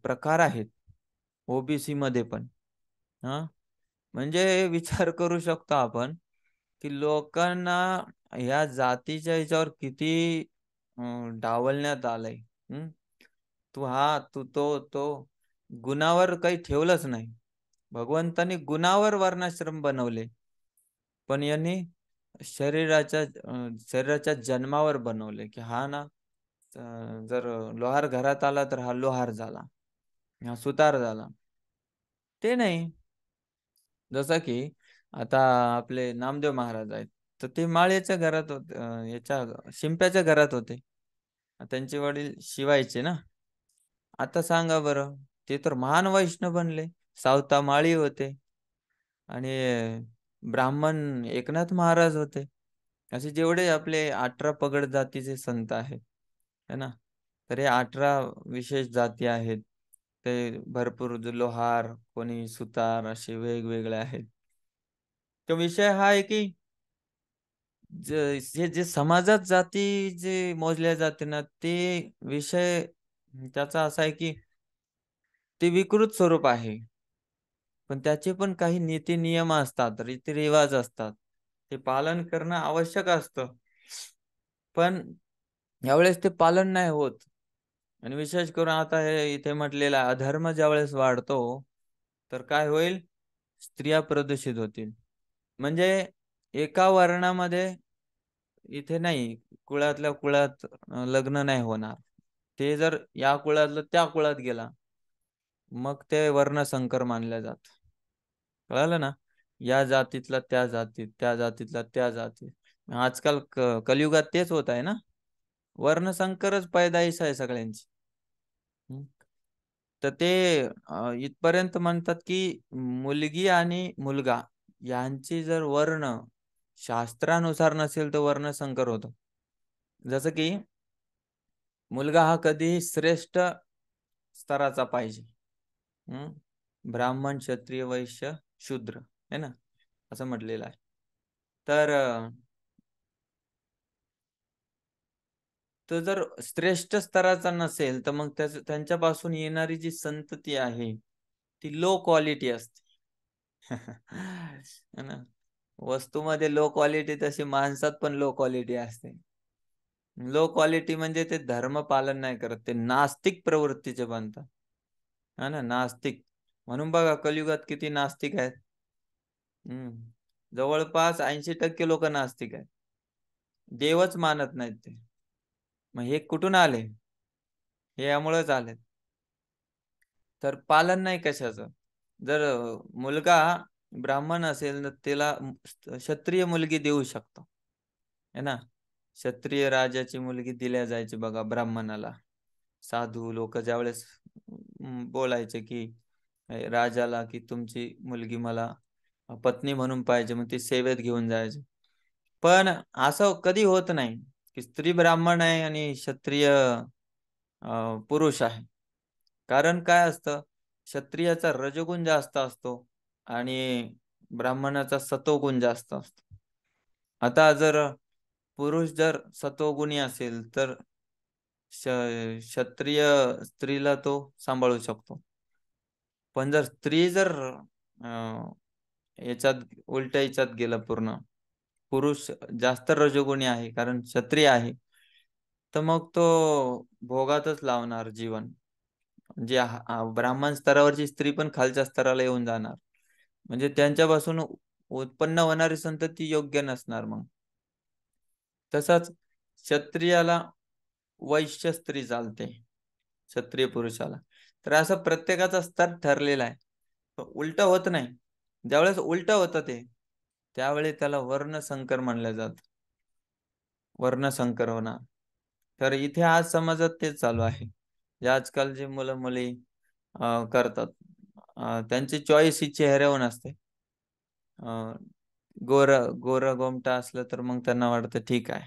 प्रकार आहेत ओबीसी मध्ये पण हा म्हणजे विचार करू शकतो आपण की लोकांना ह्या जातीच्या ह्याच्यावर किती डावलण्यात आलंय हम्म तू हा तू तो तो गुणावर काही ठेवलंच नाही भगवंतानी गुणावर वर्णाश्रम बनवले पण यांनी शरीराच्या शरीराच्या जन्मावर बनवले की हा ना जर लोहार घरात आला तर हा लोहार झाला हा सुतार झाला ते नाही जसं की आता आपले नामदेव महाराज आहेत तर ते माळ्याच्या घरात होते याच्या शिंप्याच्या घरात होते त्यांचे वडील शिवायचे ना आता सांगा बरं ते तर महान वैष्णव बनले सावता माळी होते आणि ब्राह्मण एकनाथ महाराज होते असे जेवढे आपले अठरा पगड जातीचे संत आहेत है ना तर हे अठरा विशेष जाती आहेत ते भरपूर लोहार कोणी सुतार असे वेगवेगळे आहेत तो विषय हा आहे की जे जे समाजात जाती जे मोजल्या जाते ना ते विषय त्याचा असा आहे की ते विकृत स्वरूप आहे पण त्याचे पण काही नीती नियम असतात रिवाज असतात ते पालन करणं आवश्यक असतं पण यावेळेस ते पालन नाही होत आणि विशेष करून आता हे इथे म्हटलेलं अधर्म ज्यावेळेस वाढतो तर काय होईल स्त्रिया प्रदूषित होतील म्हणजे एका वर्णामध्ये इथे नाही कुळातल्या कुळात लग्न नाही होणार ते जर या कुळातलं त्या कुळात गेला मग ते वर्ण संकर मानले जात कळालं ना या जातीतला त्या जातीत त्या जातीतला त्या जातीत आजकाल कलियुगात तेच होत आहे ना वर्ण संकरच पैदाईश आहे सगळ्यांची तर ते इथपर्यंत म्हणतात की मुलगी आणि मुलगा यांची जर वर्ण शास्त्रानुसार नसेल तर वर्ण संकर होतो जसं की मुलगा हा कधीही श्रेष्ठ स्तराचा पाहिजे ब्राह्मण क्षत्रिय वैश्य शूद्र है ना असं म्हटलेलं आहे तर तो जर श्रेष्ठ स्तराचा नसेल तर मग त्यांच्यापासून येणारी जी संतती आहे ती लो क्वालिटी असते (laughs) ना वस्तूमध्ये लो क्वालिटी तशी माणसात पण लो क्वालिटी असते लो क्वालिटी म्हणजे ते धर्म पालन नाही करत ते नास्तिक प्रवृत्तीचे बनतात हा ना नास्तिक म्हणून बघा कलियुगात किती नास्तिक आहेत हम्म जवळपास ऐंशी टक्के लोक नास्तिक आहेत देवच मानत नाहीत ते मग हे कुठून आले हे यामुळेच आले तर पालन नाही कशाचं जर मुलगा ब्राह्मण असेल तर त्याला क्षत्रिय मुलगी देऊ शकतो है ना क्षत्रिय राजाची मुलगी दिल्या जायची बघा ब्राह्मणाला साधू लोक ज्यावेळेस बोलायचे की राजाला की तुमची मुलगी मला पत्नी म्हणून पाहिजे मग ती सेवेत घेऊन जायचे पण असं कधी होत नाही की स्त्री ब्राह्मण आहे आणि क्षत्रिय पुरुष आहे कारण काय असतं क्षत्रियाचा रजगुण जास्त असतो आणि ब्राह्मणाचा सतोगुण जास्त असतो आता जर पुरुष जर सतोगुणी असेल तर क्षत्रिय स्त्रीला तो सांभाळू शकतो पण जर स्त्री जर याच्यात उलट्या याच्यात गेला पूर्ण पुरुष जास्त रजोगुणी आहे कारण क्षत्रिय आहे तर मग तो भोगातच लावणार जीवन जे ब्राह्मण स्तरावरची स्त्री पण खालच्या स्तराला येऊन जाणार म्हणजे त्यांच्यापासून उत्पन्न होणारी संतती योग्य नसणार मग तसाच क्षत्रियाला वैश्य स्त्री चालते क्षत्रिय पुरुषाला तर असं प्रत्येकाचा स्तर ठरलेला आहे उलट होत नाही ज्यावेळेस उलट होतं ते त्यावेळी त्याला वर्ण संकर म्हणलं जात वर्ण संकर होणार तर इथे आज समाजात तेच चालू आहे जे आजकाल जे मुलं मुली करतात त्यांचे चॉईस ही चेहऱ्यावरून असते गोर गोर गोमटा असलं तर मग त्यांना वाटतं ठीक आहे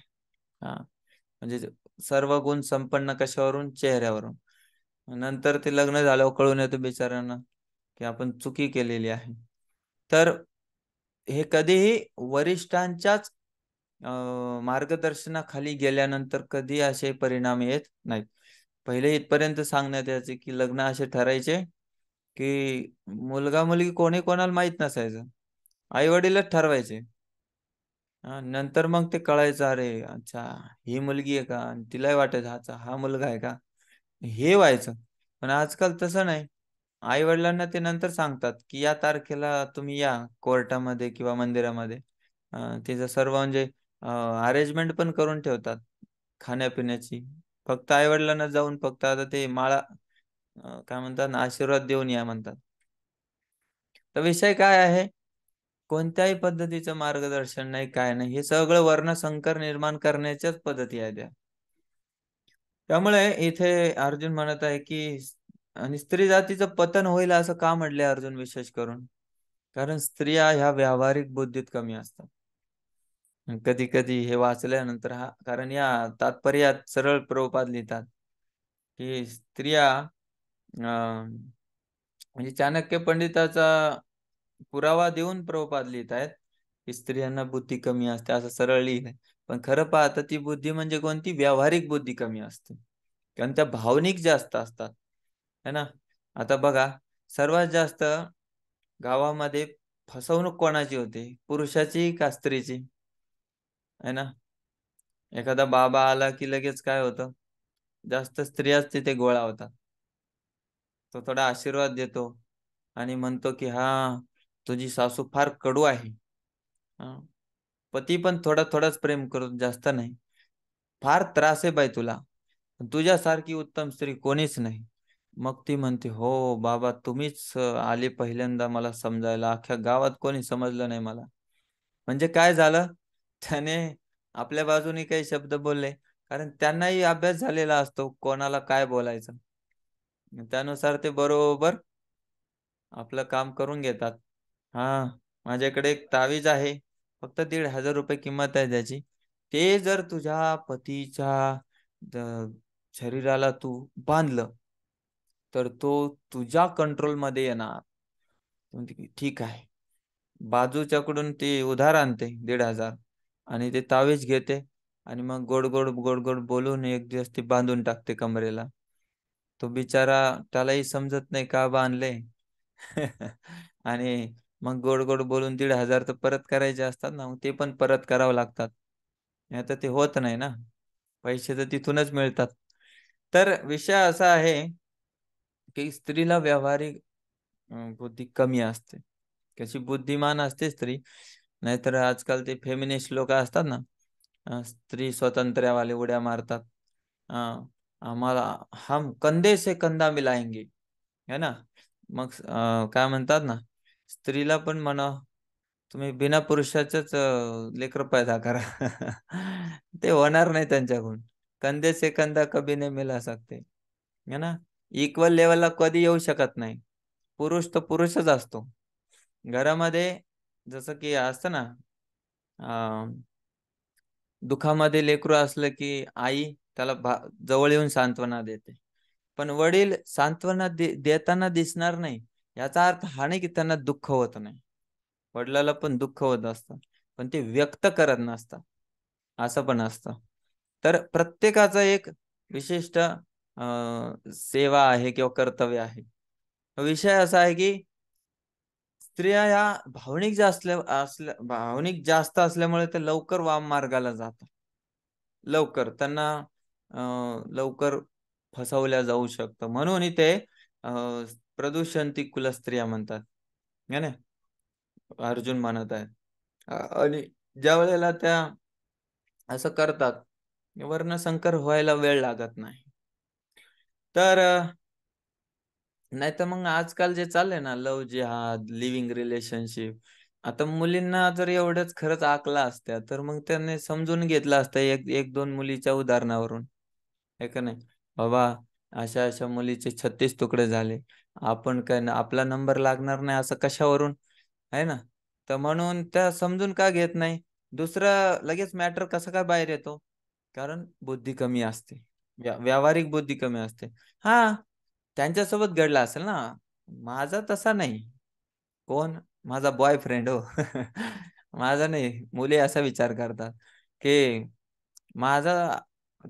हा म्हणजे सर्व गुण संपन्न कशावरून चेहऱ्यावरून नंतर ते लग्न झालं कळून येतो बिचाऱ्यांना की आपण चुकी केलेली आहे तर हे कधीही वरिष्ठांच्याच मार्गदर्शनाखाली गेल्यानंतर कधी असे परिणाम येत नाहीत पहिले इथपर्यंत सांगण्यात यायचे की लग्न असे ठरायचे की मुलगा मुलगी कोणी कोणाला माहित नसायचं आई वडीलच ठरवायचे नंतर मग ते कळायचं अरे अच्छा ही मुलगी आहे का तिलाही वाटायचं अच्छा हा मुलगा आहे का हे व्हायचं पण आजकाल तसं नाही आई वडिलांना ते नंतर सांगतात की या तारखेला तुम्ही या कोर्टामध्ये किंवा मंदिरामध्ये तिचं सर्व म्हणजे अरेंजमेंट पण करून ठेवतात खाण्यापिण्याची फक्त आई वडिलांना जाऊन फक्त आता ते माळा काय म्हणतात आशीर्वाद देऊन या म्हणतात तर विषय काय आहे कोणत्याही पद्धतीचं मार्गदर्शन नाही काय नाही हे सगळं वर्णसंकर निर्माण करण्याच्याच पद्धती आहेत त्या त्यामुळे इथे अर्जुन म्हणत आहे की आणि स्त्री जातीचं पतन होईल असं का म्हटले अर्जुन विशेष करून कारण स्त्रिया ह्या व्यावहारिक बुद्धीत कमी असतात कधी कधी हे वाचल्यानंतर हा कारण या तात्पर्यात सरळ प्रोपात लिहितात की स्त्रिया म्हणजे चाणक्य पंडिताचा पुरावा देऊन प्रभुपाद लिहित आहेत की स्त्रियांना बुद्धी कमी असते असं सरळ लिहिलंय पण खरं पाहता ती बुद्धी म्हणजे कोणती व्यावहारिक बुद्धी कमी असते कारण त्या भावनिक जास्त असतात है ना आता बघा सर्वात जास्त गावामध्ये फसवणूक कोणाची होते पुरुषाची का स्त्रीची है ना एखादा बाबा आला की लगेच काय होतं जास्त स्त्रियाच तिथे गोळा होतात तो थोडा आशीर्वाद देतो आणि म्हणतो की हा तुझी सासू फार कडू आहे पती पण थोडा थोडाच प्रेम करतो जास्त नाही फार त्रास आहे बाई तुला तुझ्यासारखी उत्तम स्त्री कोणीच नाही मग ती म्हणते हो बाबा तुम्हीच आले पहिल्यांदा मला समजायला अख्ख्या गावात कोणी समजलं नाही मला म्हणजे काय झालं त्याने आपल्या बाजूने काही शब्द बोलले कारण त्यांनाही अभ्यास झालेला असतो कोणाला काय बोलायचं त्यानुसार ते बरोबर आपलं काम करून घेतात हा माझ्याकडे एक तावीज आहे फक्त दीड हजार रुपये किंमत आहे त्याची ते जर तुझ्या पतीच्या शरीराला तू बांधलं तर तो तुझ्या कंट्रोलमध्ये येणार ठीक आहे बाजूच्याकडून ती उधार आणते दीड हजार आणि ते तावीज घेते आणि मग गोड गोड गोड गोड बोलून एक दिवस ते बांधून टाकते कमरेला तो बिचारा त्यालाही समजत नाही का बांधले (laughs) आणि मग गोड गोड बोलून दीड हजार तर परत करायचे असतात ना ते पण परत करावं लागतात नाही तर ते होत नाही ना पैसे तर तिथूनच मिळतात तर विषय असा आहे की स्त्रीला व्यावहारिक बुद्धी कमी असते कशी बुद्धिमान असते स्त्री नाहीतर आजकाल ते फेमिनिस्ट लोक असतात ना स्त्री स्वातंत्र्यावाले उड्या मारतात आम्हाला हम कंदे से कंदा मिलाएंगे है ना मग काय म्हणतात ना स्त्रीला पण म्हणा तुम्ही बिना पुरुषाच्याच लेकर पैदा करा (laughs) ते होणार नाही त्यांच्याकडून कंदे से कंदा कभी नाही मिला सकते है ना इक्वल लेवलला कधी येऊ शकत नाही पुरुष तर पुरुषच असतो घरामध्ये जसं की असतं ना दुखामध्ये लेकरू असलं की आई त्याला जवळ येऊन सांत्वना देते पण वडील सांत्वना देताना दिसणार नाही याचा अर्थ हा नाही की त्यांना दुःख होत नाही वडिलाला पण दुःख होत असतं पण ते व्यक्त करत नसतात असं पण असतं तर प्रत्येकाचा एक विशिष्ट सेवा आहे किंवा कर्तव्य आहे विषय असा आहे की स्त्रिया या भावनिक जास्त असल्या भावनिक जास्त असल्यामुळे ते लवकर वाम मार्गाला जातात लवकर त्यांना लवकर फसवल्या जाऊ शकतं म्हणून इथे प्रदूषण ती कुलस्त्रिया म्हणतात अर्जुन म्हणत आहे आणि ज्या वेळेला त्या असं करतात वर्णसंकर व्हायला वेळ लागत नाही तर नाहीतर मग आजकाल जे चाललंय ना लव जिहाद लिव्हिंग रिलेशनशिप आता मुलींना जर एवढंच खरंच आकला असत्या तर मग त्यांनी समजून घेतलं असतं एक एक दोन मुलीच्या उदाहरणावरून हे का नाही बाबा अशा अशा मुलीचे छत्तीस तुकडे झाले आपण काय ना आपला नंबर लागणार नाही असं कशावरून आहे ना तर म्हणून त्या समजून का घेत नाही दुसरा लगेच मॅटर कसा काय बाहेर येतो कारण बुद्धी कमी असते व्यावहारिक बुद्धी कमी असते हा त्यांच्यासोबत घडला असेल ना माझा तसा नाही कोण माझा बॉयफ्रेंड हो (laughs) माझा नाही मुली असा विचार करतात की माझा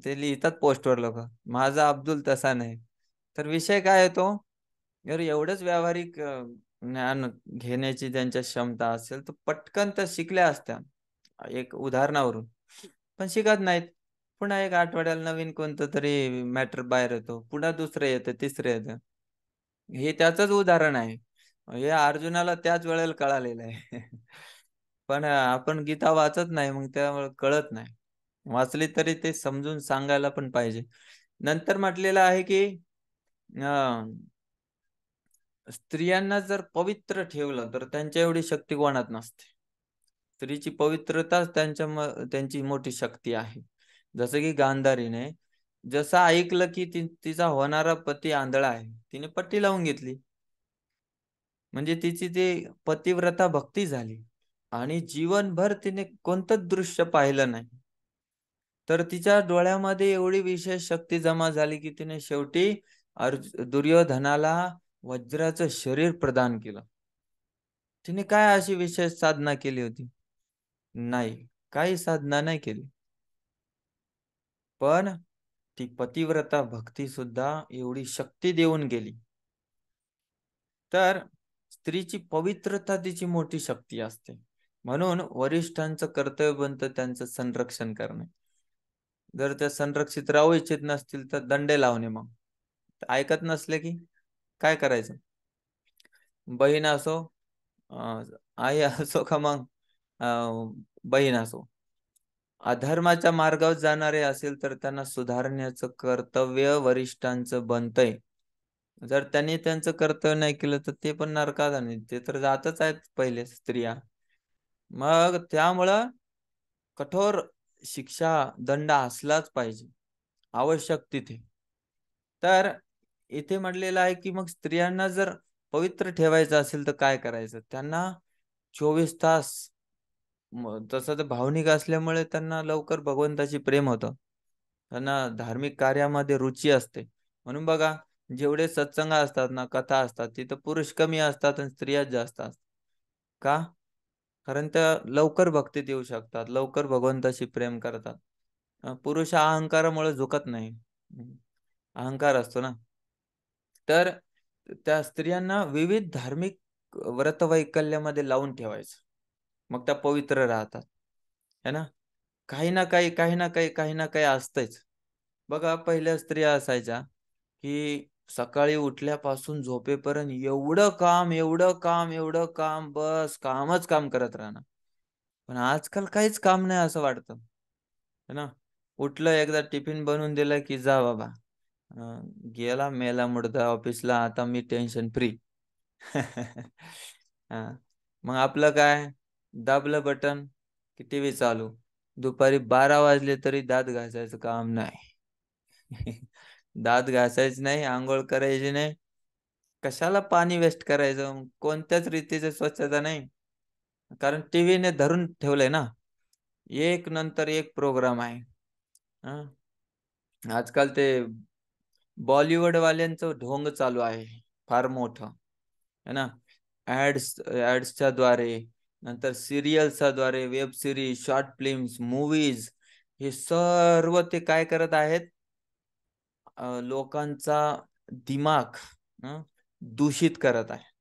ते लिहितात पोस्टवर लोक माझा अब्दुल तसा नाही तर विषय काय येतो जर एवढंच व्यावहारिक ज्ञान घेण्याची त्यांच्या क्षमता असेल तर पटकन तर शिकल्या असत्या एक उदाहरणावरून पण शिकत नाहीत पुन्हा एक आठवड्याला नवीन कोणतं तरी मॅटर बाहेर येतो पुन्हा दुसरं येतं तिसरं येतं हे त्याच उदाहरण आहे हे अर्जुनाला त्याच वेळेला कळालेलं आहे (laughs) पण आपण गीता वाचत नाही मग त्यामुळे कळत नाही वाचले तरी ते समजून सांगायला पण पाहिजे नंतर म्हटलेलं आहे की स्त्रियांना जर पवित्र ठेवलं तर त्यांच्या एवढी शक्ती कोणात नसते स्त्रीची पवित्रता त्यांच्या त्यांची मोठी शक्ती आहे जसं की गांधारीने जसं ऐकलं की ती तिचा होणारा पती आंधळा आहे तिने पट्टी लावून घेतली म्हणजे तिची ती पतिव्रता भक्ती झाली आणि जीवनभर तिने कोणतंच दृश्य पाहिलं नाही तर तिच्या डोळ्यामध्ये एवढी विशेष शक्ती जमा झाली की तिने शेवटी दुर्योधनाला वज्राचं शरीर प्रदान केलं तिने काय अशी विशेष साधना केली होती नाही काही साधना नाही केली पण ती पतिव्रता भक्ती सुद्धा एवढी शक्ती देऊन गेली तर स्त्रीची पवित्रता तिची मोठी शक्ती असते म्हणून वरिष्ठांचं कर्तव्य बनतं त्यांचं संरक्षण करणे जर त्या संरक्षित राहू इच्छित नसतील तर दंडे लावणे मग ऐकत नसले की काय करायचं बहीण असो आई असो का मग बहीण असो अधर्माच्या मार्गावर जाणारे असेल तर त्यांना सुधारण्याचं कर्तव्य वरिष्ठांचं बनतंय जर त्यांनी त्यांचं कर्तव्य नाही केलं तर ते पण नरकात आणि ते तर जातच आहेत पहिले स्त्रिया मग त्यामुळं कठोर शिक्षा दंड असलाच पाहिजे आवश्यक तिथे तर इथे म्हटलेलं आहे की मग स्त्रियांना जर पवित्र ठेवायचं असेल तर काय करायचं त्यांना चोवीस तास तसं तर भावनिक असल्यामुळे त्यांना लवकर भगवंताची प्रेम होतं त्यांना धार्मिक कार्यामध्ये रुची असते म्हणून बघा जेवढे सत्संग असतात ना कथा असतात तिथं पुरुष कमी असतात आणि स्त्रिया जास्त असतात का कारण त्या लवकर भक्तीत देऊ शकतात लवकर भगवंताशी प्रेम करतात पुरुष अहंकारामुळे झुकत नाही अहंकार असतो ना तर त्या स्त्रियांना विविध धार्मिक व्रतवैकल्यामध्ये लावून ठेवायचं मग त्या पवित्र राहतात है ना काही ना काही काही ना काही काही ना काही असतंच बघा पहिल्या स्त्रिया असायच्या की सकाळी उठल्यापासून झोपेपर्यंत एवढं काम एवढं काम एवढं काम बस कामच काम करत राहणार पण आजकाल काहीच काम नाही असं वाटतं है ना उठलं एकदा टिफिन बनवून दिलं की जा बाबा गेला मेला मुडदा ऑफिसला आता मी टेन्शन फ्री (laughs) मग आपलं काय दाबलं बटन की टीव्ही चालू दुपारी बारा वाजले तरी दात घासायचं काम नाही (laughs) दात घासायचे नाही आंघोळ करायची नाही कशाला पाणी वेस्ट करायचं कोणत्याच रीतीचं स्वच्छता नाही कारण टीव्हीने धरून ठेवलंय ना एक नंतर एक प्रोग्राम आहे आजकाल ते बॉलिवूड वाल्यांचं ढोंग चालू आहे फार मोठ है ना ऍड्स ऍड्सच्या द्वारे नंतर सिरियल्सच्या द्वारे web series short films movies हे सर्व ते काय करत आहेत लोकांचा दिमाग दूषित करत आहे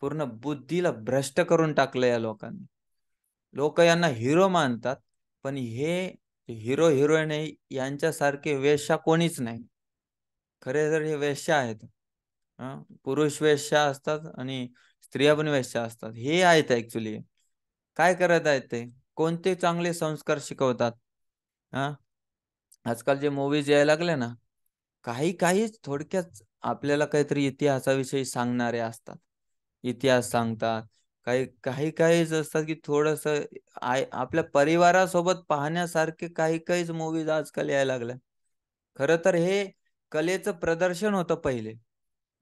पूर्ण बुद्धीला भ्रष्ट करून टाकलं या लोकांनी लोक यांना हिरो मानतात पण हे हिरो हिरोईन यांच्यासारखे वेश्या कोणीच नाही खरे तर हे वेश्या आहेत पुरुष वेश्या असतात आणि स्त्रिया पण वेश्या असतात हे आहेत ऍक्च्युली काय करत आहेत ते कोणते चांगले संस्कार शिकवतात हा आजकाल जे मूवीज यायला लागले ना काही काहीच थोडक्यात आपल्याला काहीतरी इतिहासाविषयी सांगणारे असतात इतिहास सांगतात काही काही काहीच असतात की थोडस आपल्या परिवारासोबत पाहण्यासारखे काही काहीच मूवीज आजकाल यायला लागल्या खर तर हे कलेचं प्रदर्शन होतं पहिले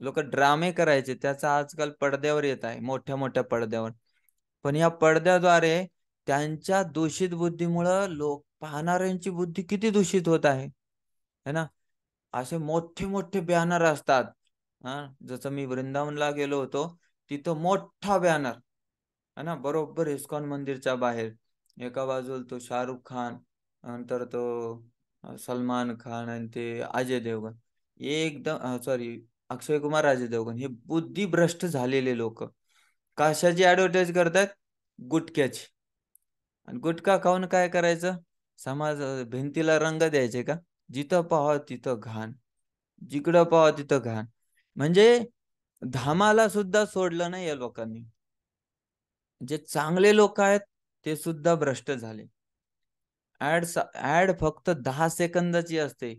लोक ड्रामे करायचे त्याचा आजकाल पडद्यावर येत आहे मोठ्या मोठ्या पडद्यावर पण या पडद्याद्वारे त्यांच्या दूषित बुद्धीमुळं लोक पाहणाऱ्यांची बुद्धी किती दूषित होत आहे है ना असे मोठे मोठे बॅनर असतात हा जसं मी वृंदावनला गेलो होतो तिथं मोठा बॅनर है ना बरोबर इस्कॉन मंदिरच्या बाहेर एका बाजूला तो शाहरुख खान नंतर तो सलमान खान आणि ते अजय देवगण एकदम सॉरी अक्षय कुमार अजय देवगण हे भ्रष्ट झालेले लोक कशाची ऍडव्हर्टाईज करतात गुटख्याची आणि गुटखा खाऊन काय करायचं समाज भिंतीला रंग द्यायचे का जिथं पाह तिथं घाण जिकडं पाह तिथं घाण म्हणजे धामाला सुद्धा सोडलं नाही या लोकांनी जे चांगले लोक आहेत ते सुद्धा भ्रष्ट झाले ऍड ऍड फक्त दहा सेकंदाची असते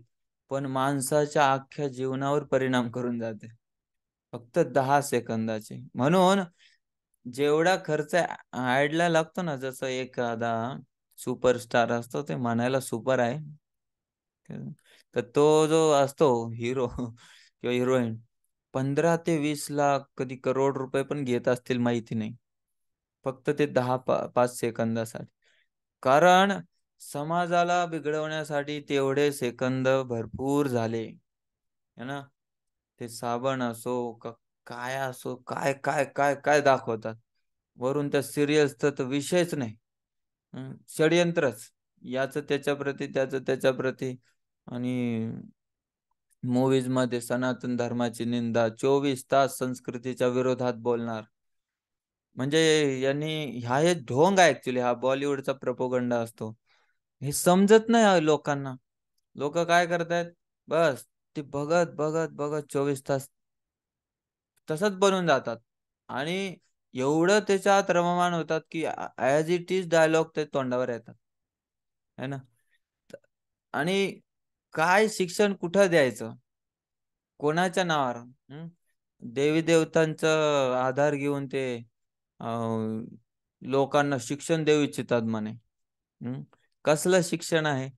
पण माणसाच्या अख्ख्या जीवनावर परिणाम करून जाते फक्त दहा सेकंदाचे म्हणून जेवढा खर्च ऍडला लागतो ना जसं एखादा सुपरस्टार असतो ते म्हणायला सुपर आहे तर तो जो असतो हिरो (laughs) किंवा हिरोईन पंधरा ते वीस लाख कधी करोड रुपये पण घेत असतील माहिती नाही फक्त ते दहा पाच सेकंदासाठी कारण समाजाला बिघडवण्यासाठी तेवढे सेकंद भरपूर झाले है ना ते साबण असो काय असो काय काय काय काय दाखवतात वरून त्या सिरियस तर विषयच नाही षडयंत्रच याच त्याच्या प्रती त्याच त्याच्या प्रती आणि मूवीज मध्ये सनातन धर्माची निंदा चोवीस तास संस्कृतीच्या विरोधात बोलणार म्हणजे यांनी ह्या हे ढोंग आहे ऍक्च्युली हा बॉलिवूडचा प्रपोगंडा असतो हे समजत नाही लोकांना लोक काय करतायत बस ते बघत बघत बघत चोवीस तास तसंच बनून जातात आणि एवढं त्याच्यात रममान होतात की ऍज इट इज डायलॉग ते तोंडावर येतात है ना आणि काय शिक्षण कुठं द्यायचं कोणाच्या नावावर देवी देवतांचं आधार घेऊन ते लोकांना शिक्षण देऊ इच्छितात म्हणे कसलं शिक्षण आहे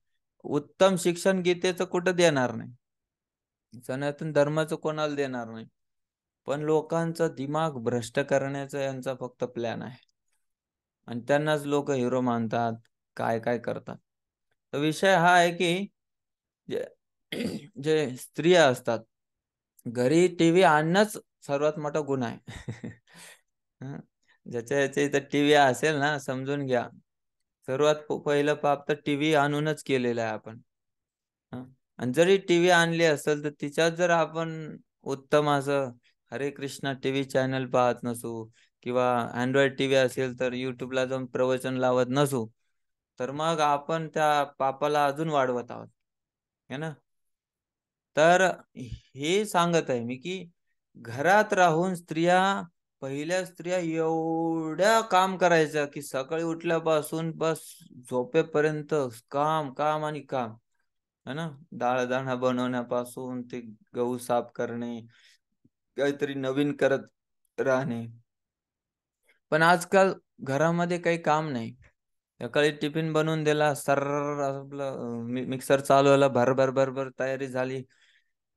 उत्तम शिक्षण गीतेचं कुठं देणार नाही सनातन धर्माचं कोणाला देणार नाही पण लोकांचा दिमाग भ्रष्ट करण्याचा यांचा फक्त प्लॅन आहे आणि त्यांनाच लोक हिरो मानतात काय काय करतात विषय हा आहे की जे, (clears throat) जे स्त्रिया असतात घरी टीव्ही आणणंच सर्वात मोठा गुण आहे (laughs) ज्याच्या याच्या इथं टीव्ही असेल ना समजून घ्या सर्वात पहिलं पाप तर टीव्ही आणूनच केलेलं आहे आपण आणि जरी टीव्ही आणली असेल तर तिच्यात जर आपण उत्तम असं हरे कृष्णा टीव्ही चॅनल पाहत नसू किंवा अँड्रॉइड टीव्ही असेल तर युट्यूबला जाऊन प्रवचन लावत नसू तर मग आपण त्या पापाला अजून वाढवत आहोत है ना तर हे सांगत आहे मी की घरात राहून स्त्रिया पहिल्या स्त्रिया एवढ्या काम करायच्या की सकाळी उठल्यापासून बस झोपेपर्यंत काम काम आणि काम है ना दाणा बनवण्यापासून ते गहू साफ करणे काहीतरी नवीन करत राहणे पण आजकाल घरामध्ये काही काम नाही सकाळी टिफिन बनवून दिला सर आपलं मिक्सर चालू भर भर भर भर तयारी झाली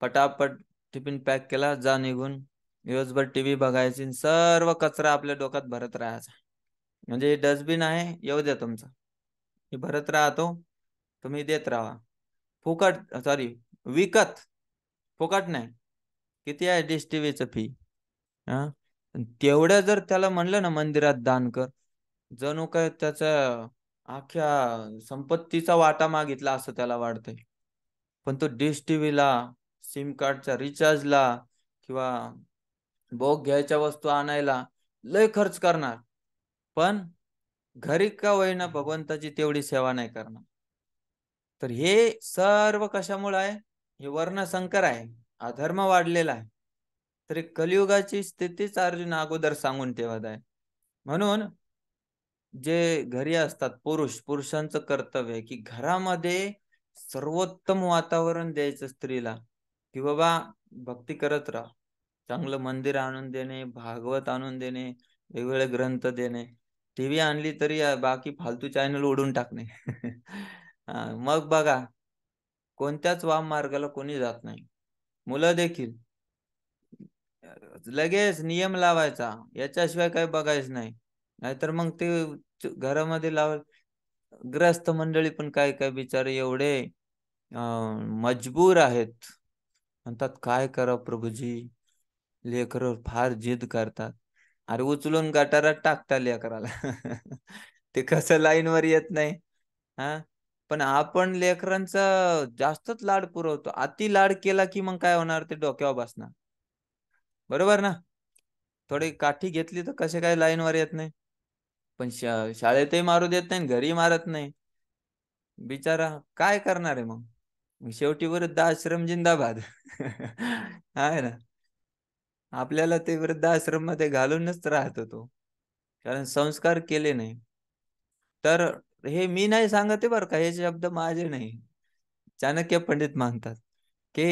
पटापट टिफिन पॅक केला जा निघून दिवसभर टीव्ही बघायची सर्व कचरा आपल्या डोक्यात भरत राहायचा म्हणजे हे डस्टबिन आहे येऊ द्या तुमचा हे भरत राहतो तुम्ही देत राहा फुकट सॉरी विकत फुकट नाही किती आहे डिश टीव्हीचं फी हा तेवढं जर त्याला म्हणलं ना मंदिरात दान कर जणू काय त्याचा अख्ख्या संपत्तीचा वाटा मागितला असं त्याला वाटतंय पण तो डिश ला सिम कार्डच्या रिचार्जला किंवा बोग घ्यायच्या वस्तू आणायला लय खर्च करणार पण घरी का होईना भगवंताची तेवढी सेवा नाही करणार तर हे सर्व कशामुळे आहे हे संकर आहे अधर्म वाढलेला आहे तरी कलियुगाची स्थितीच अर्जुन अगोदर सांगून ठेवत आहे म्हणून जे घरी असतात पुरुष पुरुषांचं कर्तव्य की घरामध्ये सर्वोत्तम वातावरण द्यायचं स्त्रीला की बाबा भक्ती करत राहा चांगलं मंदिर आणून देणे भागवत आणून देणे वेगवेगळे ग्रंथ देणे टीव्ही आणली तरी बाकी फालतू चॅनल ओढून टाकणे (laughs) मग बघा कोणत्याच वाम मार्गाला कोणी जात नाही मुलं देखील लगेच नियम लावायचा याच्याशिवाय काही बघायच नाही नाहीतर मग ते घरामध्ये लाव ग्रस्त मंडळी पण काय काय बिचारे एवढे मजबूर आहेत म्हणतात काय करा प्रभूजी लेकर फार जिद करतात अरे उचलून गटारात टाकता लेकराला (laughs) ते कसं लाईनवर येत नाही हा पण आपण लेकरांचा जास्तच लाड पुरवतो अति लाड केला की मग काय होणार ते डोक्यावर बसणार बरोबर ना थोडी काठी घेतली तर कसे काय लाईनवर येत नाही पण शाळेतही मारू देत नाही घरी मारत नाही बिचारा काय करणार आहे मग शेवटी वृद्ध आश्रम जिंदाबाद (laughs) आहे ना आपल्याला ते वृद्ध आश्रम मध्ये घालूनच राहतो तो कारण संस्कार केले नाही तर हे मी नाही सांगते बरं का हे शब्द माझे नाही चाणक्य पंडित मानतात की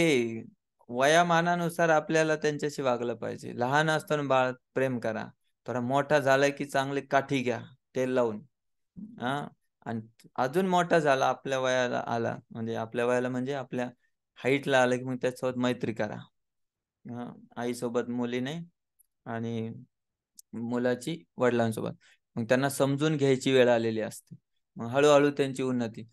वयामानानुसार आपल्याला त्यांच्याशी वागलं पाहिजे लहान असताना बाळ प्रेम करा तर मोठा झालाय की चांगले काठी घ्या तेल लावून हा आणि अजून मोठा झाला आपल्या वयाला आला म्हणजे आपल्या वयाला म्हणजे आपल्या हाईटला आला की मग त्याच्यासोबत मैत्री करा आईसोबत मुलीने आणि मुलाची वडिलांसोबत मग त्यांना समजून घ्यायची वेळ आलेली असते मग हळूहळू त्यांची उन्नती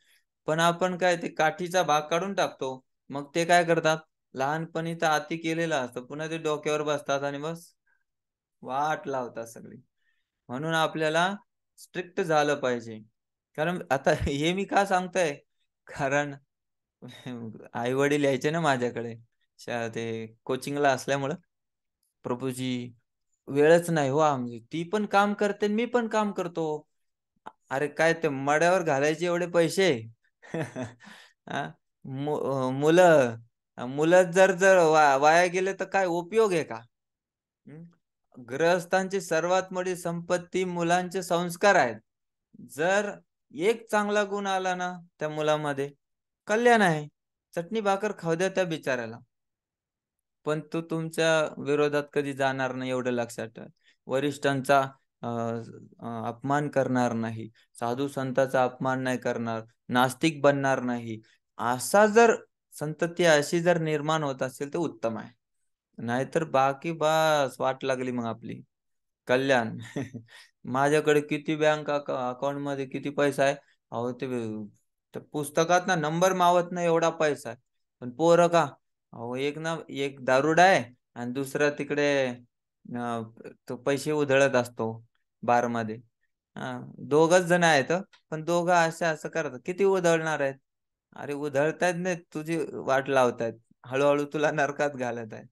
पण आपण काय ते काठीचा भाग काढून टाकतो मग ते काय करतात लहानपणी तर अति केलेला असतं पुन्हा ते डोक्यावर बसतात आणि बस वाट लावतात सगळी म्हणून आपल्याला स्ट्रिक्ट झालं पाहिजे कारण आता (laughs) हे मी का सांगतोय कारण (laughs) आई वडील यायचे ना माझ्याकडे ते कोचिंगला असल्यामुळं प्रभूजी वेळच नाही हो आमची ती पण काम करते मी पण काम करतो अरे काय ते मड्यावर घालायचे एवढे पैसे (laughs) मुलं मुलं जर जर वाया गेले तर काय उपयोग आहे का ग्रहस्थांची सर्वात मोठी संपत्ती मुलांचे संस्कार आहेत जर एक चांगला गुण आला ना त्या मुलामध्ये कल्याण आहे चटणी भाकर खाऊ द्या त्या बिचाऱ्याला पण तू तुमच्या विरोधात कधी जाणार नाही एवढं लक्षात ठेवा वरिष्ठांचा अपमान करणार नाही साधू संतांचा अपमान नाही करणार नास्तिक बनणार नाही असा जर संतती अशी जर निर्माण होत असेल तर उत्तम आहे नाहीतर बाकी बस वाट लागली मग आपली कल्याण (laughs) माझ्याकडे किती बँक अकाउंट मध्ये किती पैसा आहे अहो ते पुस्तकात ना नंबर मावत नाही एवढा पैसा आहे पण पोर का अहो एक ना एक दारुड आहे आणि दुसरा तिकडे तो पैसे उधळत असतो बार मध्ये दोघच जण आहेत पण दोघं असे असं करतात किती उधळणार आहेत अरे उधळतायत नाही तुझी वाट लावतायत हळूहळू तुला नरकात घालत आहेत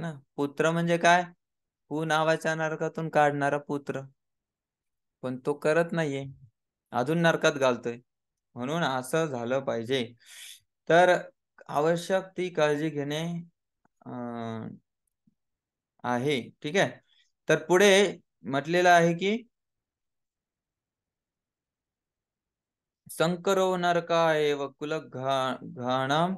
ना पुत्र म्हणजे काय हु नावाच्या नरकातून काढणारा पुत्र पण तो करत नाहीये अजून नरकात घालतोय म्हणून असं झालं पाहिजे तर आवश्यक ती काळजी घेणे आहे ठीक आहे तर पुढे म्हटलेलं आहे की संकरो नरका एव कुल घाणाम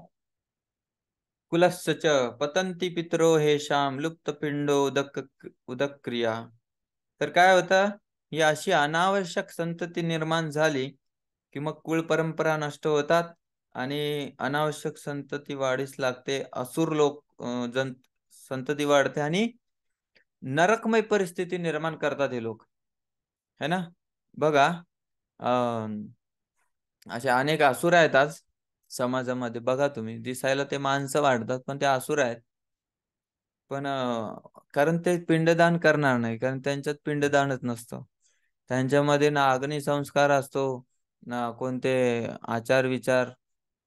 कुलस्य च पतंती पितरो हेशाम लुप्त पिंडो उदक उदक क्रिया तर काय होता ही अशी अनावश्यक संतती निर्माण झाली की मग कुळ परंपरा नष्ट होतात आणि अनावश्यक संतती वाढीस लागते असुर लोक जन संतती वाढते आणि नरकमय परिस्थिती निर्माण करतात हे लोक है ना बघा अशा अनेक असुर आहेत आज समाजामध्ये बघा तुम्ही दिसायला ते माणसं वाढतात पण ते असुर आहेत पण कारण ते पिंडदान करणार नाही कारण त्यांच्यात पिंडदानच नसतं त्यांच्यामध्ये ना अग्निसंस्कार असतो ना कोणते आचार विचार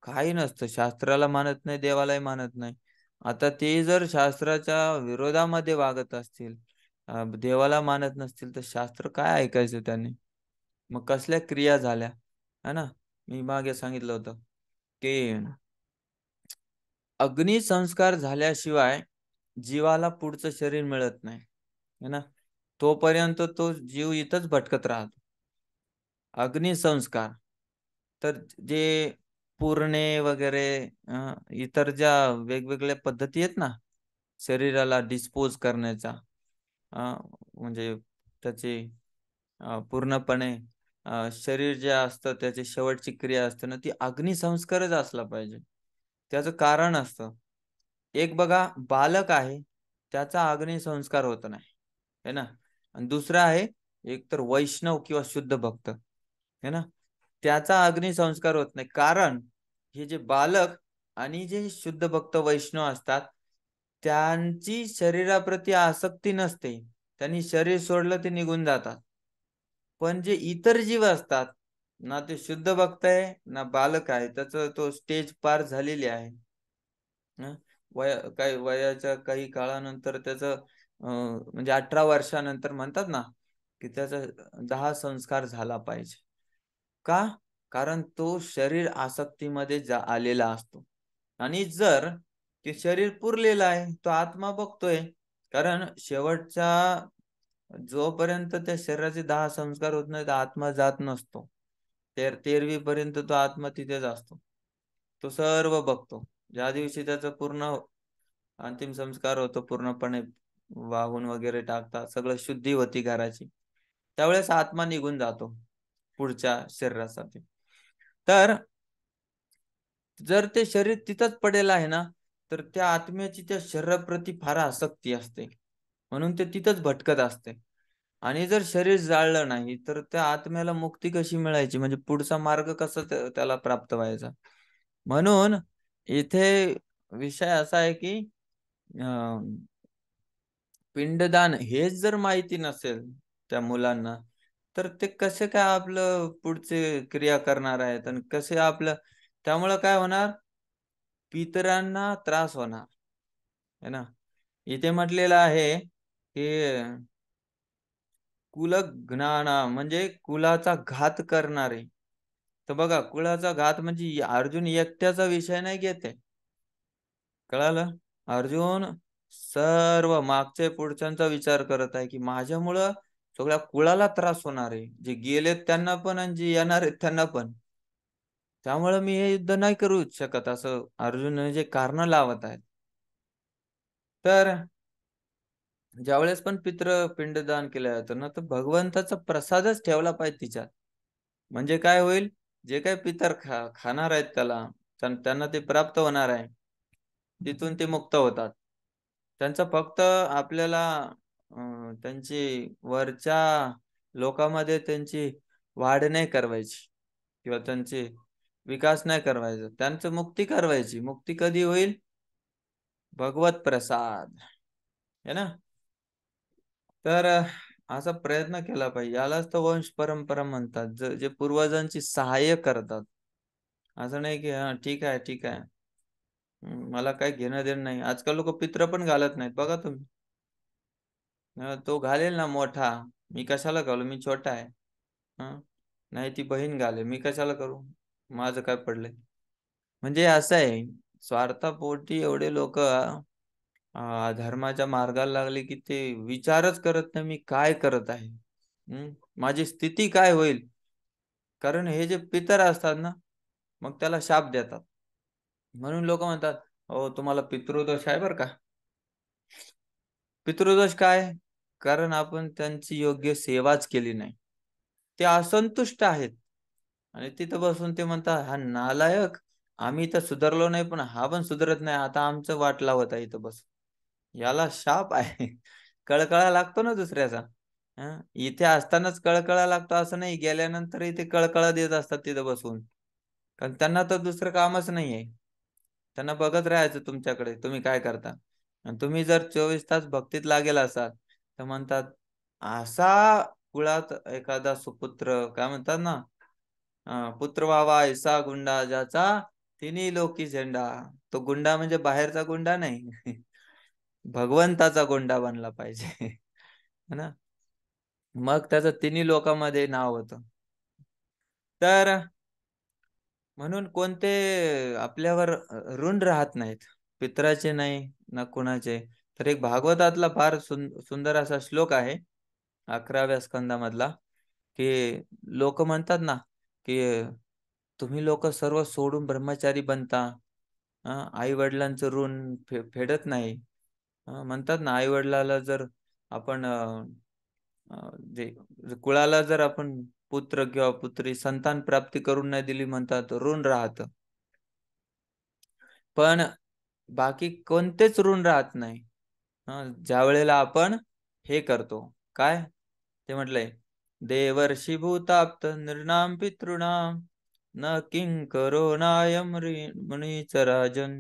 काही नसतं शास्त्राला मानत नाही देवालाही मानत नाही आता ते जर शास्त्राच्या विरोधामध्ये वागत असतील देवाला मानत नसतील तर शास्त्र काय ऐकायचं त्यांनी मग कसल्या क्रिया झाल्या है ना मी मागे सांगितलं होतं की अग्निसंस्कार झाल्याशिवाय जीवाला पुढचं शरीर मिळत नाही है ना तोपर्यंत तो, जीव इथंच भटकत राहतो अग्निसंस्कार तर जे पुरणे वगैरे इतर ज्या वेगवेगळ्या पद्धती आहेत ना शरीराला डिस्पोज करण्याचा म्हणजे त्याचे पूर्णपणे शरीर जे असतं त्याची शेवटची क्रिया असते ना ती अग्निसंस्कारच असला पाहिजे त्याचं कारण असतं एक बघा बालक आहे त्याचा अग्निसंस्कार होत नाही है ना आणि दुसरा आहे एक तर वैष्णव किंवा शुद्ध भक्त है ना त्याचा अग्निसंस्कार होत नाही कारण हे जे बालक आणि जे शुद्ध भक्त वैष्णव असतात त्यांची शरीराप्रती आसक्ती नसते त्यांनी शरीर सोडलं ते निघून जातात पण जे इतर जीव असतात ना ते शुद्ध भक्त आहे ना बालक आहे त्याच तो स्टेज पार झालेली आहे वया काही वयाच्या काही काळानंतर त्याच म्हणजे अठरा वर्षानंतर म्हणतात ना की त्याचा दहा संस्कार झाला पाहिजे का कारण तो शरीर आसक्तीमध्ये जा आलेला असतो आणि जर ते शरीर पुरलेलं आहे तो आत्मा बघतोय कारण शेवटच्या जोपर्यंत त्या शरीराचे दहा संस्कार होत नाहीत आत्मा जात नसतो तर तेरवी पर्यंत तो आत्मा तिथेच असतो तो सर्व बघतो ज्या दिवशी त्याचा पूर्ण अंतिम संस्कार होतो पूर्णपणे वाहून वगैरे टाकता सगळं शुद्धी होती घराची त्यावेळेस आत्मा निघून जातो पुढच्या शरीरासाठी तर जर ते शरीर तिथंच पडेल आहे ना तर त्या आत्म्याची त्या शरीराप्रती फार आसक्ती असते म्हणून ते तिथंच भटकत असते आणि जर शरीर जाळलं नाही तर त्या आत्म्याला मुक्ती कशी मिळायची म्हणजे पुढचा मार्ग कसा त्याला प्राप्त व्हायचा म्हणून इथे विषय असा आहे की पिंडदान हेच जर माहिती नसेल त्या मुलांना तर ते कसे काय आपलं पुढचे क्रिया करणार आहेत आणि कसे आपलं त्यामुळं काय होणार पितरांना त्रास होणार है ना इथे म्हटलेलं आहे कुलक ज्ञाना म्हणजे कुलाचा घात करणारे तर बघा कुळाचा घात म्हणजे अर्जुन एकट्याचा विषय नाही घेते कळालं अर्जुन सर्व मागच्या पुढच्यांचा विचार करत आहे की माझ्यामुळं सगळ्या कुळाला त्रास होणार आहे जे गेलेत त्यांना पण आणि जे येणार आहेत त्यांना पण त्यामुळे मी हे युद्ध नाही करू शकत असं अर्जुन जे कारण लावत आहेत तर ज्यावेळेस पण पित्र पिंडदान केलं जातं ना तर भगवंताचा प्रसादच ठेवला पाहिजे तिच्यात म्हणजे काय होईल जे काय पितर खा खाणार आहेत त्याला त्यांना ते प्राप्त होणार आहे तिथून ते मुक्त होतात त्यांचा फक्त आपल्याला त्यांची वरच्या लोकांमध्ये त्यांची वाढ नाही करवायची किंवा त्यांची विकास नाही करवायचा त्यांचं मुक्ती करवायची मुक्ती कधी होईल भगवत प्रसाद है ना तर असा प्रयत्न केला पाहिजे यालाच तर वंश परंपरा म्हणतात जे पूर्वजांची सहाय्य करतात असं नाही की हा ठीक आहे ठीक आहे मला काय घेणं देणं नाही आजकाल लोक पित्र पण घालत नाहीत बघा तुम्ही तो घालेल ना मोठा मी कशाला घालू मी छोटा आहे नाही ती बहीण घाले मी कशाला करू माझं काय पडलंय म्हणजे असं आहे स्वार्थापोटी एवढे लोक धर्माच्या मार्गाला लागले की ते विचारच करत नाही मी काय करत आहे माझी स्थिती काय होईल कारण हे जे पितर असतात ना मग त्याला शाप देतात म्हणून लोक म्हणतात ओ तुम्हाला पितृदोष आहे बर का पितृदोष काय कारण आपण त्यांची योग्य सेवाच केली नाही ते असंतुष्ट आहेत आणि तिथं बसून ते म्हणतात हा नालायक आम्ही तर सुधारलो नाही पण हा पण सुधारत नाही आता आमचं वाट लावत आहे इथं बसून याला शाप आहे कळकळा लागतो ना दुसऱ्याचा इथे असतानाच कळकळा लागतो असं नाही गेल्यानंतर इथे कळकळा देत असतात तिथे बसून कारण त्यांना तर दुसरं कामच नाहीये त्यांना बघत राहायचं तुमच्याकडे तुम्ही काय करता आणि तुम्ही जर चोवीस तास भक्तीत लागेल असाल तर म्हणतात असा कुळात एखादा सुपुत्र काय म्हणतात ना पुत्र व्हावा ऐसा गुंडा ज्याचा तिन्ही लोकी झेंडा तो गुंडा म्हणजे बाहेरचा गुंडा नाही भगवंताचा गोंडा बनला पाहिजे (laughs) है ना मग त्याचं तिन्ही लोकांमध्ये नाव होतं तर म्हणून कोणते आपल्यावर ऋण राहत नाहीत पित्राचे नाही ना कुणाचे तर एक भागवतातला फार सुंदर असा श्लोक आहे अकराव्या स्कंदामधला की लोक म्हणतात ना की तुम्ही लोक सर्व सोडून ब्रह्मचारी बनता आई वडिलांचं ऋण फे फेडत नाही म्हणतात ना आई वडिलाला जर आपण कुळाला जर आपण पुत्र किंवा पुत्री संतान प्राप्ती करून नाही दिली म्हणतात ऋण राहत पण बाकी कोणतेच ऋण राहत नाही ज्या वेळेला आपण हे करतो काय ते म्हटलंय देवर्षी भूताप्त निर्णाम पितृणाम न किंकरो करो नायम राजन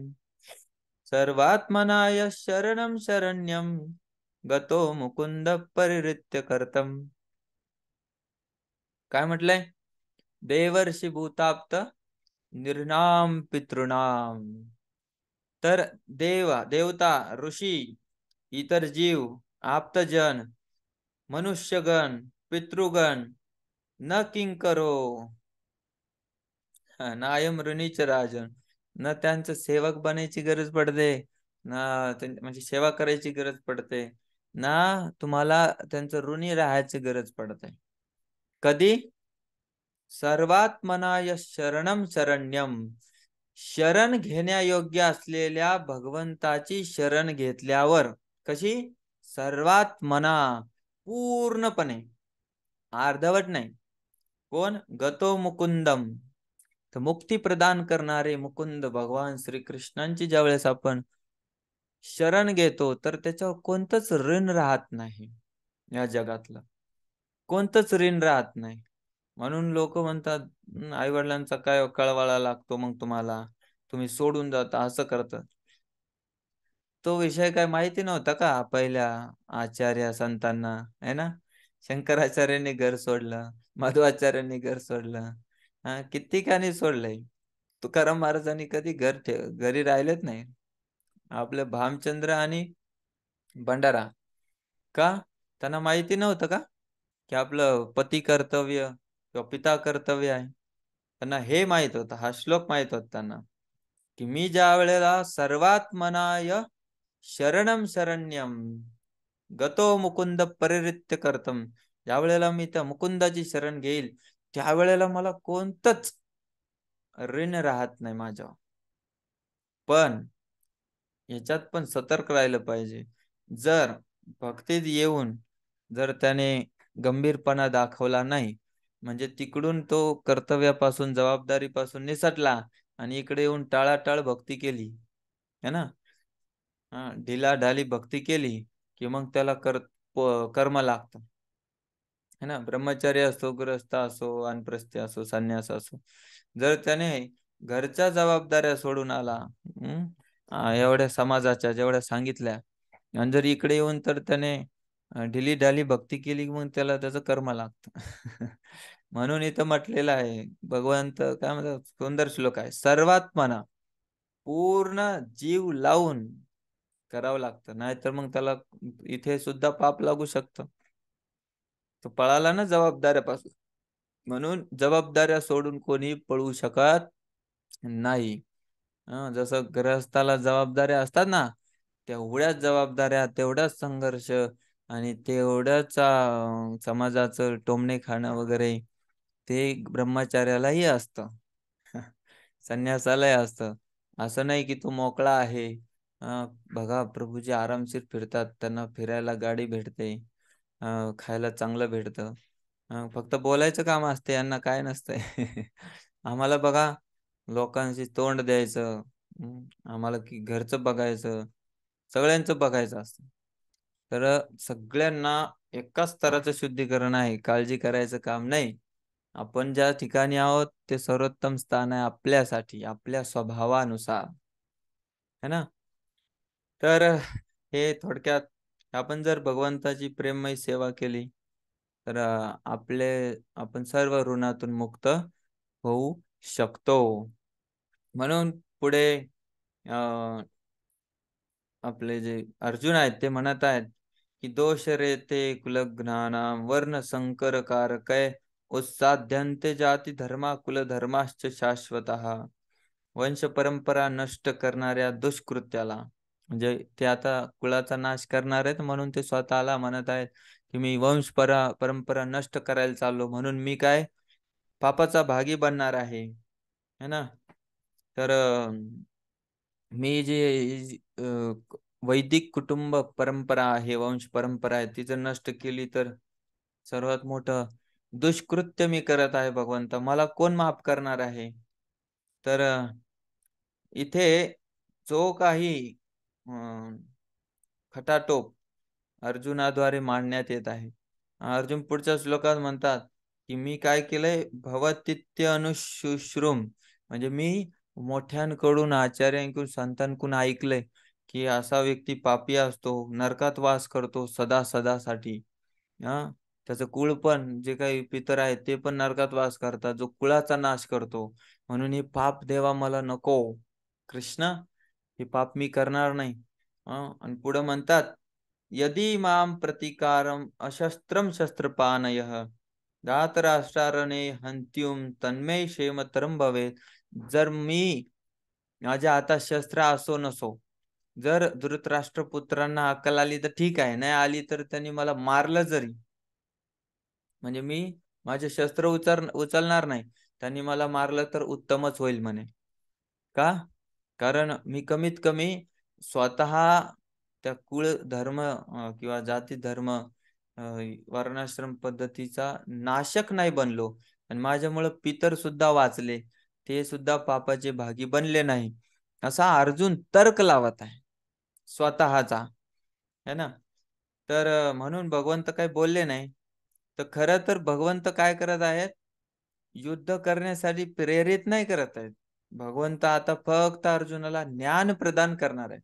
सर्वात्मनाय शरणं शरण्यम गतो मुकुंद परिवृत्य कर्तम काय म्हटलंय देवर्षी भूताप्त निर्णाम पितृणाम तर देवा देवता ऋषी इतर जीव आप्तजन मनुष्यगण पितृगण न किंकरो नायम ऋणीच राजन ना त्यांचं सेवक बनायची गरज पडते ना म्हणजे सेवा करायची गरज पडते ना तुम्हाला त्यांचं ऋणी राहायची गरज पडते कधी सर्वात्मनाय शरणम शरण्यम शरण घेण्यायोग्य असलेल्या भगवंताची शरण घेतल्यावर कशी मना पूर्णपणे अर्धवट नाही कोण गतो मुकुंदम तर मुक्ती प्रदान करणारे मुकुंद भगवान श्रीकृष्णांची ज्या वेळेस आपण शरण घेतो तर त्याच्यावर कोणतंच ऋण राहत नाही या जगातलं कोणतंच ऋण राहत नाही म्हणून लोक म्हणतात आई वडिलांचा काय कळवाळा लागतो मग तुम्हाला तुम्ही सोडून जाता असं करत तो विषय काय माहिती नव्हता का पहिल्या आचार्य संतांना है ना शंकराचार्यांनी घर सोडलं मधुआचार्यांनी घर सोडलं हा कित्येकाने सोडलंय तुकाराम महाराजांनी कधी घर घरी राहिलेच नाही आपलं भामचंद्र आणि भंडारा का त्यांना माहिती नव्हतं का की आपलं पती कर्तव्य किंवा पिता कर्तव्य आहे त्यांना हे माहित होतं हा श्लोक माहित होता त्यांना की मी ज्या वेळेला मनाय शरणम शरण्यम गतो मुकुंद परिरित्य करतम ज्या वेळेला मी त्या मुकुंदाची शरण घेईल त्यावेळेला मला कोणतच ऋण राहत नाही माझ्या पण याच्यात पण सतर्क राहिलं पाहिजे जर भक्तीत येऊन जर त्याने गंभीरपणा दाखवला नाही म्हणजे तिकडून तो कर्तव्यापासून जबाबदारीपासून निसटला आणि इकडे येऊन टाळाटाळ भक्ती केली है ना ढाली भक्ती केली की मग त्याला कर्म लागतं है ना ब्रह्मचारी असो ग्रस्त असो अनप्रस्थ असो संन्यास असो जर त्याने घरच्या जबाबदाऱ्या सोडून आला एवढ्या समाजाच्या जेवढ्या सांगितल्या आणि जर इकडे येऊन तर त्याने ढिली ढाली भक्ती केली मग त्याला त्याचं कर्म लागतं (laughs) म्हणून इथं म्हटलेलं आहे भगवंत काय म्हणतात सुंदर श्लोक आहे सर्वात्मना पूर्ण जीव लावून करावं लागतं नाहीतर मग त्याला इथे सुद्धा पाप लागू शकतं तो पळाला ना जबाबदाऱ्यापासून म्हणून जबाबदाऱ्या सोडून कोणी पळू शकत नाही जसं ग्रहस्थाला जबाबदाऱ्या असतात ना तेवढ्याच जबाबदाऱ्या तेवढाच संघर्ष आणि तेवढ्याच समाजाचं टोमणे खाणं वगैरे ते ब्रह्मचार्यालाही असत (laughs) संन्यासालाही असतं असं नाही की तो मोकळा आहे बघा प्रभूजी आरामशीर फिरतात त्यांना फिरायला गाडी भेटते खायला चांगलं भेटतं फक्त बोलायचं काम असते यांना काय नसतंय (laughs) आम्हाला बघा लोकांशी तोंड द्यायचं आम्हाला की घरचं बघायचं सगळ्यांचं बघायचं असतं तर सगळ्यांना एकाच स्तराचं शुद्धीकरण आहे काळजी करायचं काम नाही आपण ज्या ठिकाणी आहोत ते सर्वोत्तम स्थान आहे आपल्यासाठी आपल्या स्वभावानुसार है ना तर हे थोडक्यात आपण जर भगवंताची प्रेममय सेवा केली तर आपले आपण सर्व ऋणातून मुक्त होऊ शकतो म्हणून पुढे आपले जे अर्जुन आहेत ते म्हणत आहेत की दोष रेते ज्ञाना वर्ण संकर कारक उत्साध्यंते जाती धर्मा धर्माश्च शाश्वत वंश परंपरा नष्ट करणाऱ्या दुष्कृत्याला म्हणजे ते आता कुळाचा नाश करणार आहेत म्हणून ते स्वतःला म्हणत आहेत की मी वंश परा परंपरा नष्ट करायला चाललो म्हणून मी काय पापाचा भागी बनणार आहे है ना तर मी जे वैदिक कुटुंब परंपरा आहे वंश परंपरा आहे ती जर नष्ट केली तर सर्वात मोठं दुष्कृत्य मी करत आहे भगवंत मला कोण माफ करणार आहे तर इथे जो काही खटाटोप अर्जुनाद्वारे मांडण्यात येत आहे अर्जुन पुढच्या श्लोकात म्हणतात की मी काय केलंय भवतित्य अनुशुश्रूम म्हणजे मी मोठ्यांकडून आचार्यांकडून संतांकडून ऐकलंय की असा व्यक्ती पापी असतो नरकात वास करतो सदा सदासाठी हा त्याचं कुळ पण जे काही पितर आहेत ते पण नरकात वास करतात जो कुळाचा नाश करतो म्हणून हे पाप देवा मला नको कृष्ण हे पाप मी करणार नाही आणि पुढे म्हणतात यदी माम प्रतिकारम अशस्त्रम शस्त्रपानय दातराष्ट्रारणे हंत्युम तन्मय क्षेमतरम भवे जर मी माझ्या आता शस्त्र असो नसो जर धृतराष्ट्र पुत्रांना अक्कल आली तर ठीक आहे नाही आली तर त्यांनी मला मारलं जरी म्हणजे मी माझे शस्त्र उचल उचलणार नाही त्यांनी मला मारलं तर उत्तमच होईल म्हणे का कारण मी कमीत कमी स्वतः त्या कुळ धर्म किंवा जाती धर्म वर्णाश्रम पद्धतीचा नाशक नाही बनलो आणि माझ्यामुळं पितर सुद्धा वाचले ते सुद्धा पापाचे भागी बनले नाही असा अर्जुन तर्क लावत आहे स्वतःचा है ना तर म्हणून भगवंत काही बोलले नाही तर खरं तर भगवंत काय करत आहेत युद्ध करण्यासाठी प्रेरित नाही करत आहेत भगवंत आता फक्त अर्जुनाला ज्ञान प्रदान करणार आहे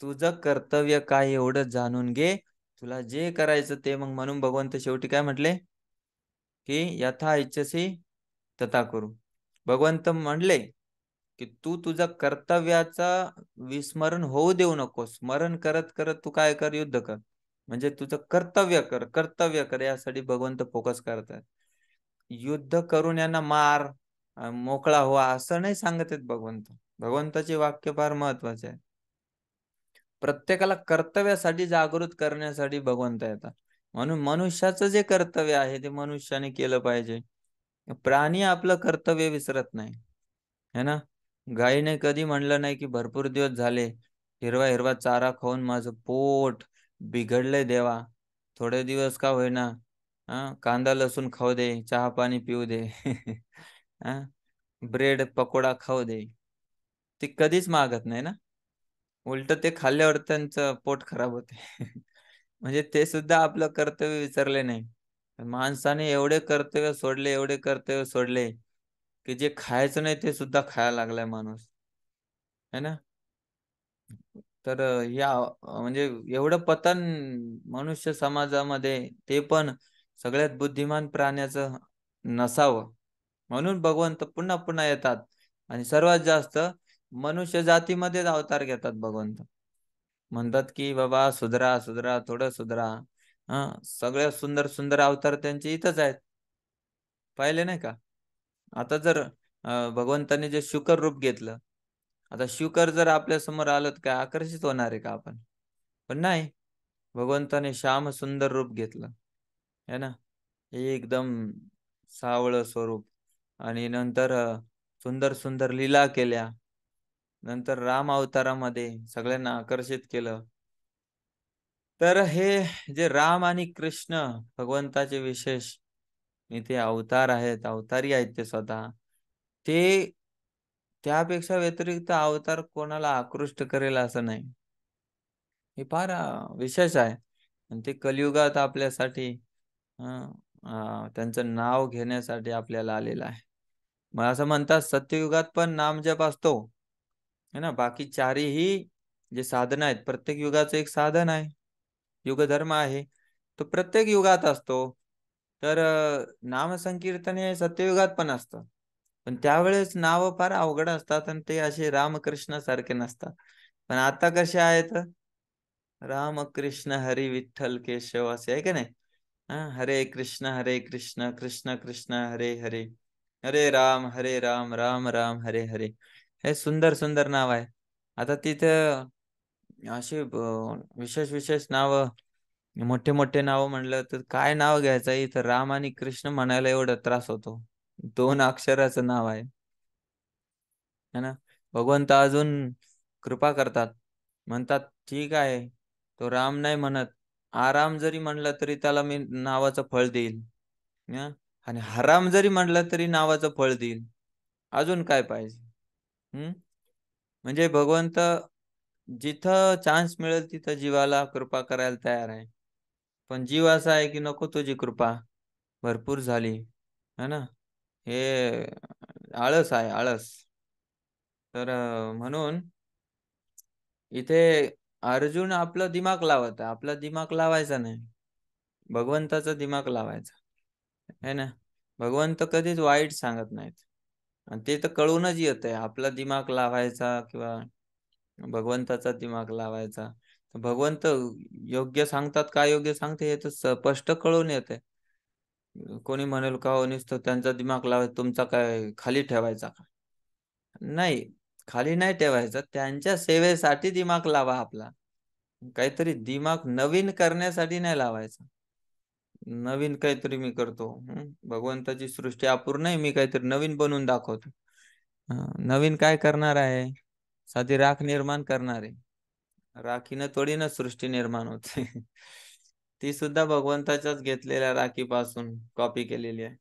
तुझं कर्तव्य काय एवढं जाणून घे तुला जे करायचं ते मग म्हणून भगवंत शेवटी काय म्हटले की यथा इच्छसी तथा करू भगवंत म्हणले की तू तुझ्या कर्तव्याचा विस्मरण होऊ देऊ नको स्मरण करत करत तू काय कर युद्ध कर म्हणजे तुझं कर्तव्य कर कर्तव्य कर यासाठी भगवंत फोकस करतात युद्ध करून यांना मार मोकळा व्हा असं नाही सांगत आहेत भगवंत भगवंताचे वाक्य फार महत्वाचे आहे प्रत्येकाला कर्तव्यासाठी जागृत करण्यासाठी भगवंत येतात म्हणून मनुष्याचं जे कर्तव्य आहे ते मनुष्याने केलं पाहिजे प्राणी आपलं कर्तव्य विसरत नाही है ना गाईने कधी म्हणलं नाही की भरपूर दिवस झाले हिरवा हिरवा चारा खाऊन माझं पोट बिघडले देवा थोडे दिवस का होईना कांदा लसूण खाऊ दे चहा पाणी पिऊ दे (laughs) ब्रेड पकोडा खाऊ दे ते कधीच मागत नाही ना उलट ते खाल्ल्यावर त्यांचं पोट खराब होते (laughs) म्हणजे ते सुद्धा आपलं कर्तव्य विसरले नाही माणसाने एवढे कर्तव्य सोडले एवढे कर्तव्य सोडले की जे खायचं नाही ते सुद्धा खायला लागलाय माणूस है ना तर या म्हणजे एवढं पतन मनुष्य समाजामध्ये ते पण सगळ्यात बुद्धिमान प्राण्याचं नसावं म्हणून भगवंत पुन्हा पुन्हा येतात आणि सर्वात जास्त मनुष्य जातीमध्येच अवतार घेतात भगवंत म्हणतात की बाबा सुधरा सुधरा थोडं सुधरा हा सगळ्या सुंदर सुंदर अवतार त्यांचे इथंच आहेत पाहिले नाही का आता जर भगवंताने जे शुकर रूप घेतलं आता शुकर जर आपल्या समोर आलं तर काय आकर्षित होणार आहे का आपण पण नाही भगवंताने श्याम सुंदर रूप घेतलं है ना एकदम सावळ स्वरूप आणि नंतर सुंदर सुंदर लीला केल्या नंतर राम अवतारामध्ये सगळ्यांना आकर्षित केलं तर हे जे राम आणि कृष्ण भगवंताचे विशेष इथे अवतार आहेत अवतारी आहेत ते स्वतः ते त्यापेक्षा व्यतिरिक्त अवतार कोणाला आकृष्ट करेल असं नाही हे फार विशेष आहे आणि ते कलियुगात आपल्यासाठी त्यांचं नाव घेण्यासाठी आपल्याला आलेला आहे मग असं म्हणतात सत्ययुगात पण नामजप असतो है ना बाकी चारही जे साधन आहेत प्रत्येक युगाचं एक साधन आहे युगधर्म आहे तो प्रत्येक युगात असतो तर नामसंकीर्तन हे सत्ययुगात पण असतं पण त्यावेळेस नाव फार अवघड असतात आणि ते असे रामकृष्ण सारखे नसतात पण आता कसे आहेत रामकृष्ण हरी विठ्ठल केशव असे आहे का नाही हरे कृष्ण हरे कृष्ण कृष्ण कृष्ण हरे हरे हरे राम हरे राम राम राम हरे हरे हे सुंदर सुंदर नाव आहे आता तिथं अशी विशेष विशेष नाव मोठे मोठे नाव म्हणलं तर काय नाव घ्यायचं इथं राम आणि कृष्ण म्हणायला एवढा त्रास होतो दोन अक्षराचं नाव आहे है ना भगवंत अजून कृपा करतात म्हणतात ठीक आहे तो राम नाही म्हणत आराम जरी म्हणला तरी त्याला मी नावाचं फळ देईल आणि हराम जरी म्हणला तरी नावाचं फळ देईल अजून काय पाहिजे हम्म म्हणजे भगवंत जिथं चान्स मिळेल तिथं जीवाला कृपा करायला तयार आहे पण जीव असा आहे की नको तुझी कृपा भरपूर झाली है ना हे आळस आहे आळस तर म्हणून इथे अर्जुन आपलं दिमाग लावत आपला दिमाग लावायचा नाही भगवंताचा दिमाग लावायचा हे ना भगवंत कधीच वाईट सांगत नाहीत आणि ते तर कळूनच येत आहे आपला दिमाग लावायचा किंवा भगवंताचा दिमाग लावायचा भगवंत योग्य सांगतात काय योग्य सांगते हे तर स्पष्ट कळून येत आहे कोणी म्हणेल का हो नुसतं त्यांचा दिमाग लावायचा तुमचा काय खाली ठेवायचा का नाही खाली नाही ठेवायचं त्यांच्या सेवेसाठी दिमाग लावा आपला काहीतरी दिमाग नवीन करण्यासाठी नाही लावायचा नवीन काहीतरी मी करतो भगवंताची सृष्टी अपूर्ण आहे मी काहीतरी नवीन बनवून दाखवतो नवीन काय करणार आहे साधी राख निर्माण करणार आहे राखीनं थोडी ना सृष्टी निर्माण होते (laughs) ती सुद्धा भगवंताच्याच घेतलेल्या राखीपासून कॉपी केलेली आहे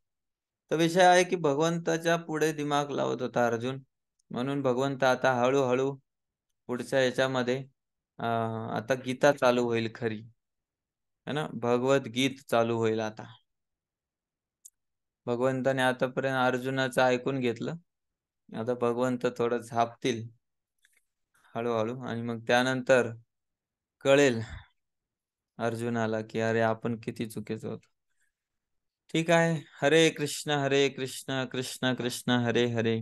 तर विषय आहे की भगवंताच्या पुढे दिमाग लावत होता अर्जुन म्हणून भगवंत आता हळूहळू पुढच्या याच्यामध्ये आता गीता चालू होईल खरी है ना भगवत गीत चालू होईल आता भगवंताने आतापर्यंत अर्जुनाचं ऐकून घेतलं आता भगवंत थोडं झापतील हळूहळू आणि मग त्यानंतर कळेल अर्जुनाला की अरे आपण किती चुकीचो होतो ठीक आहे हरे कृष्ण हरे कृष्ण कृष्ण कृष्ण हरे हरे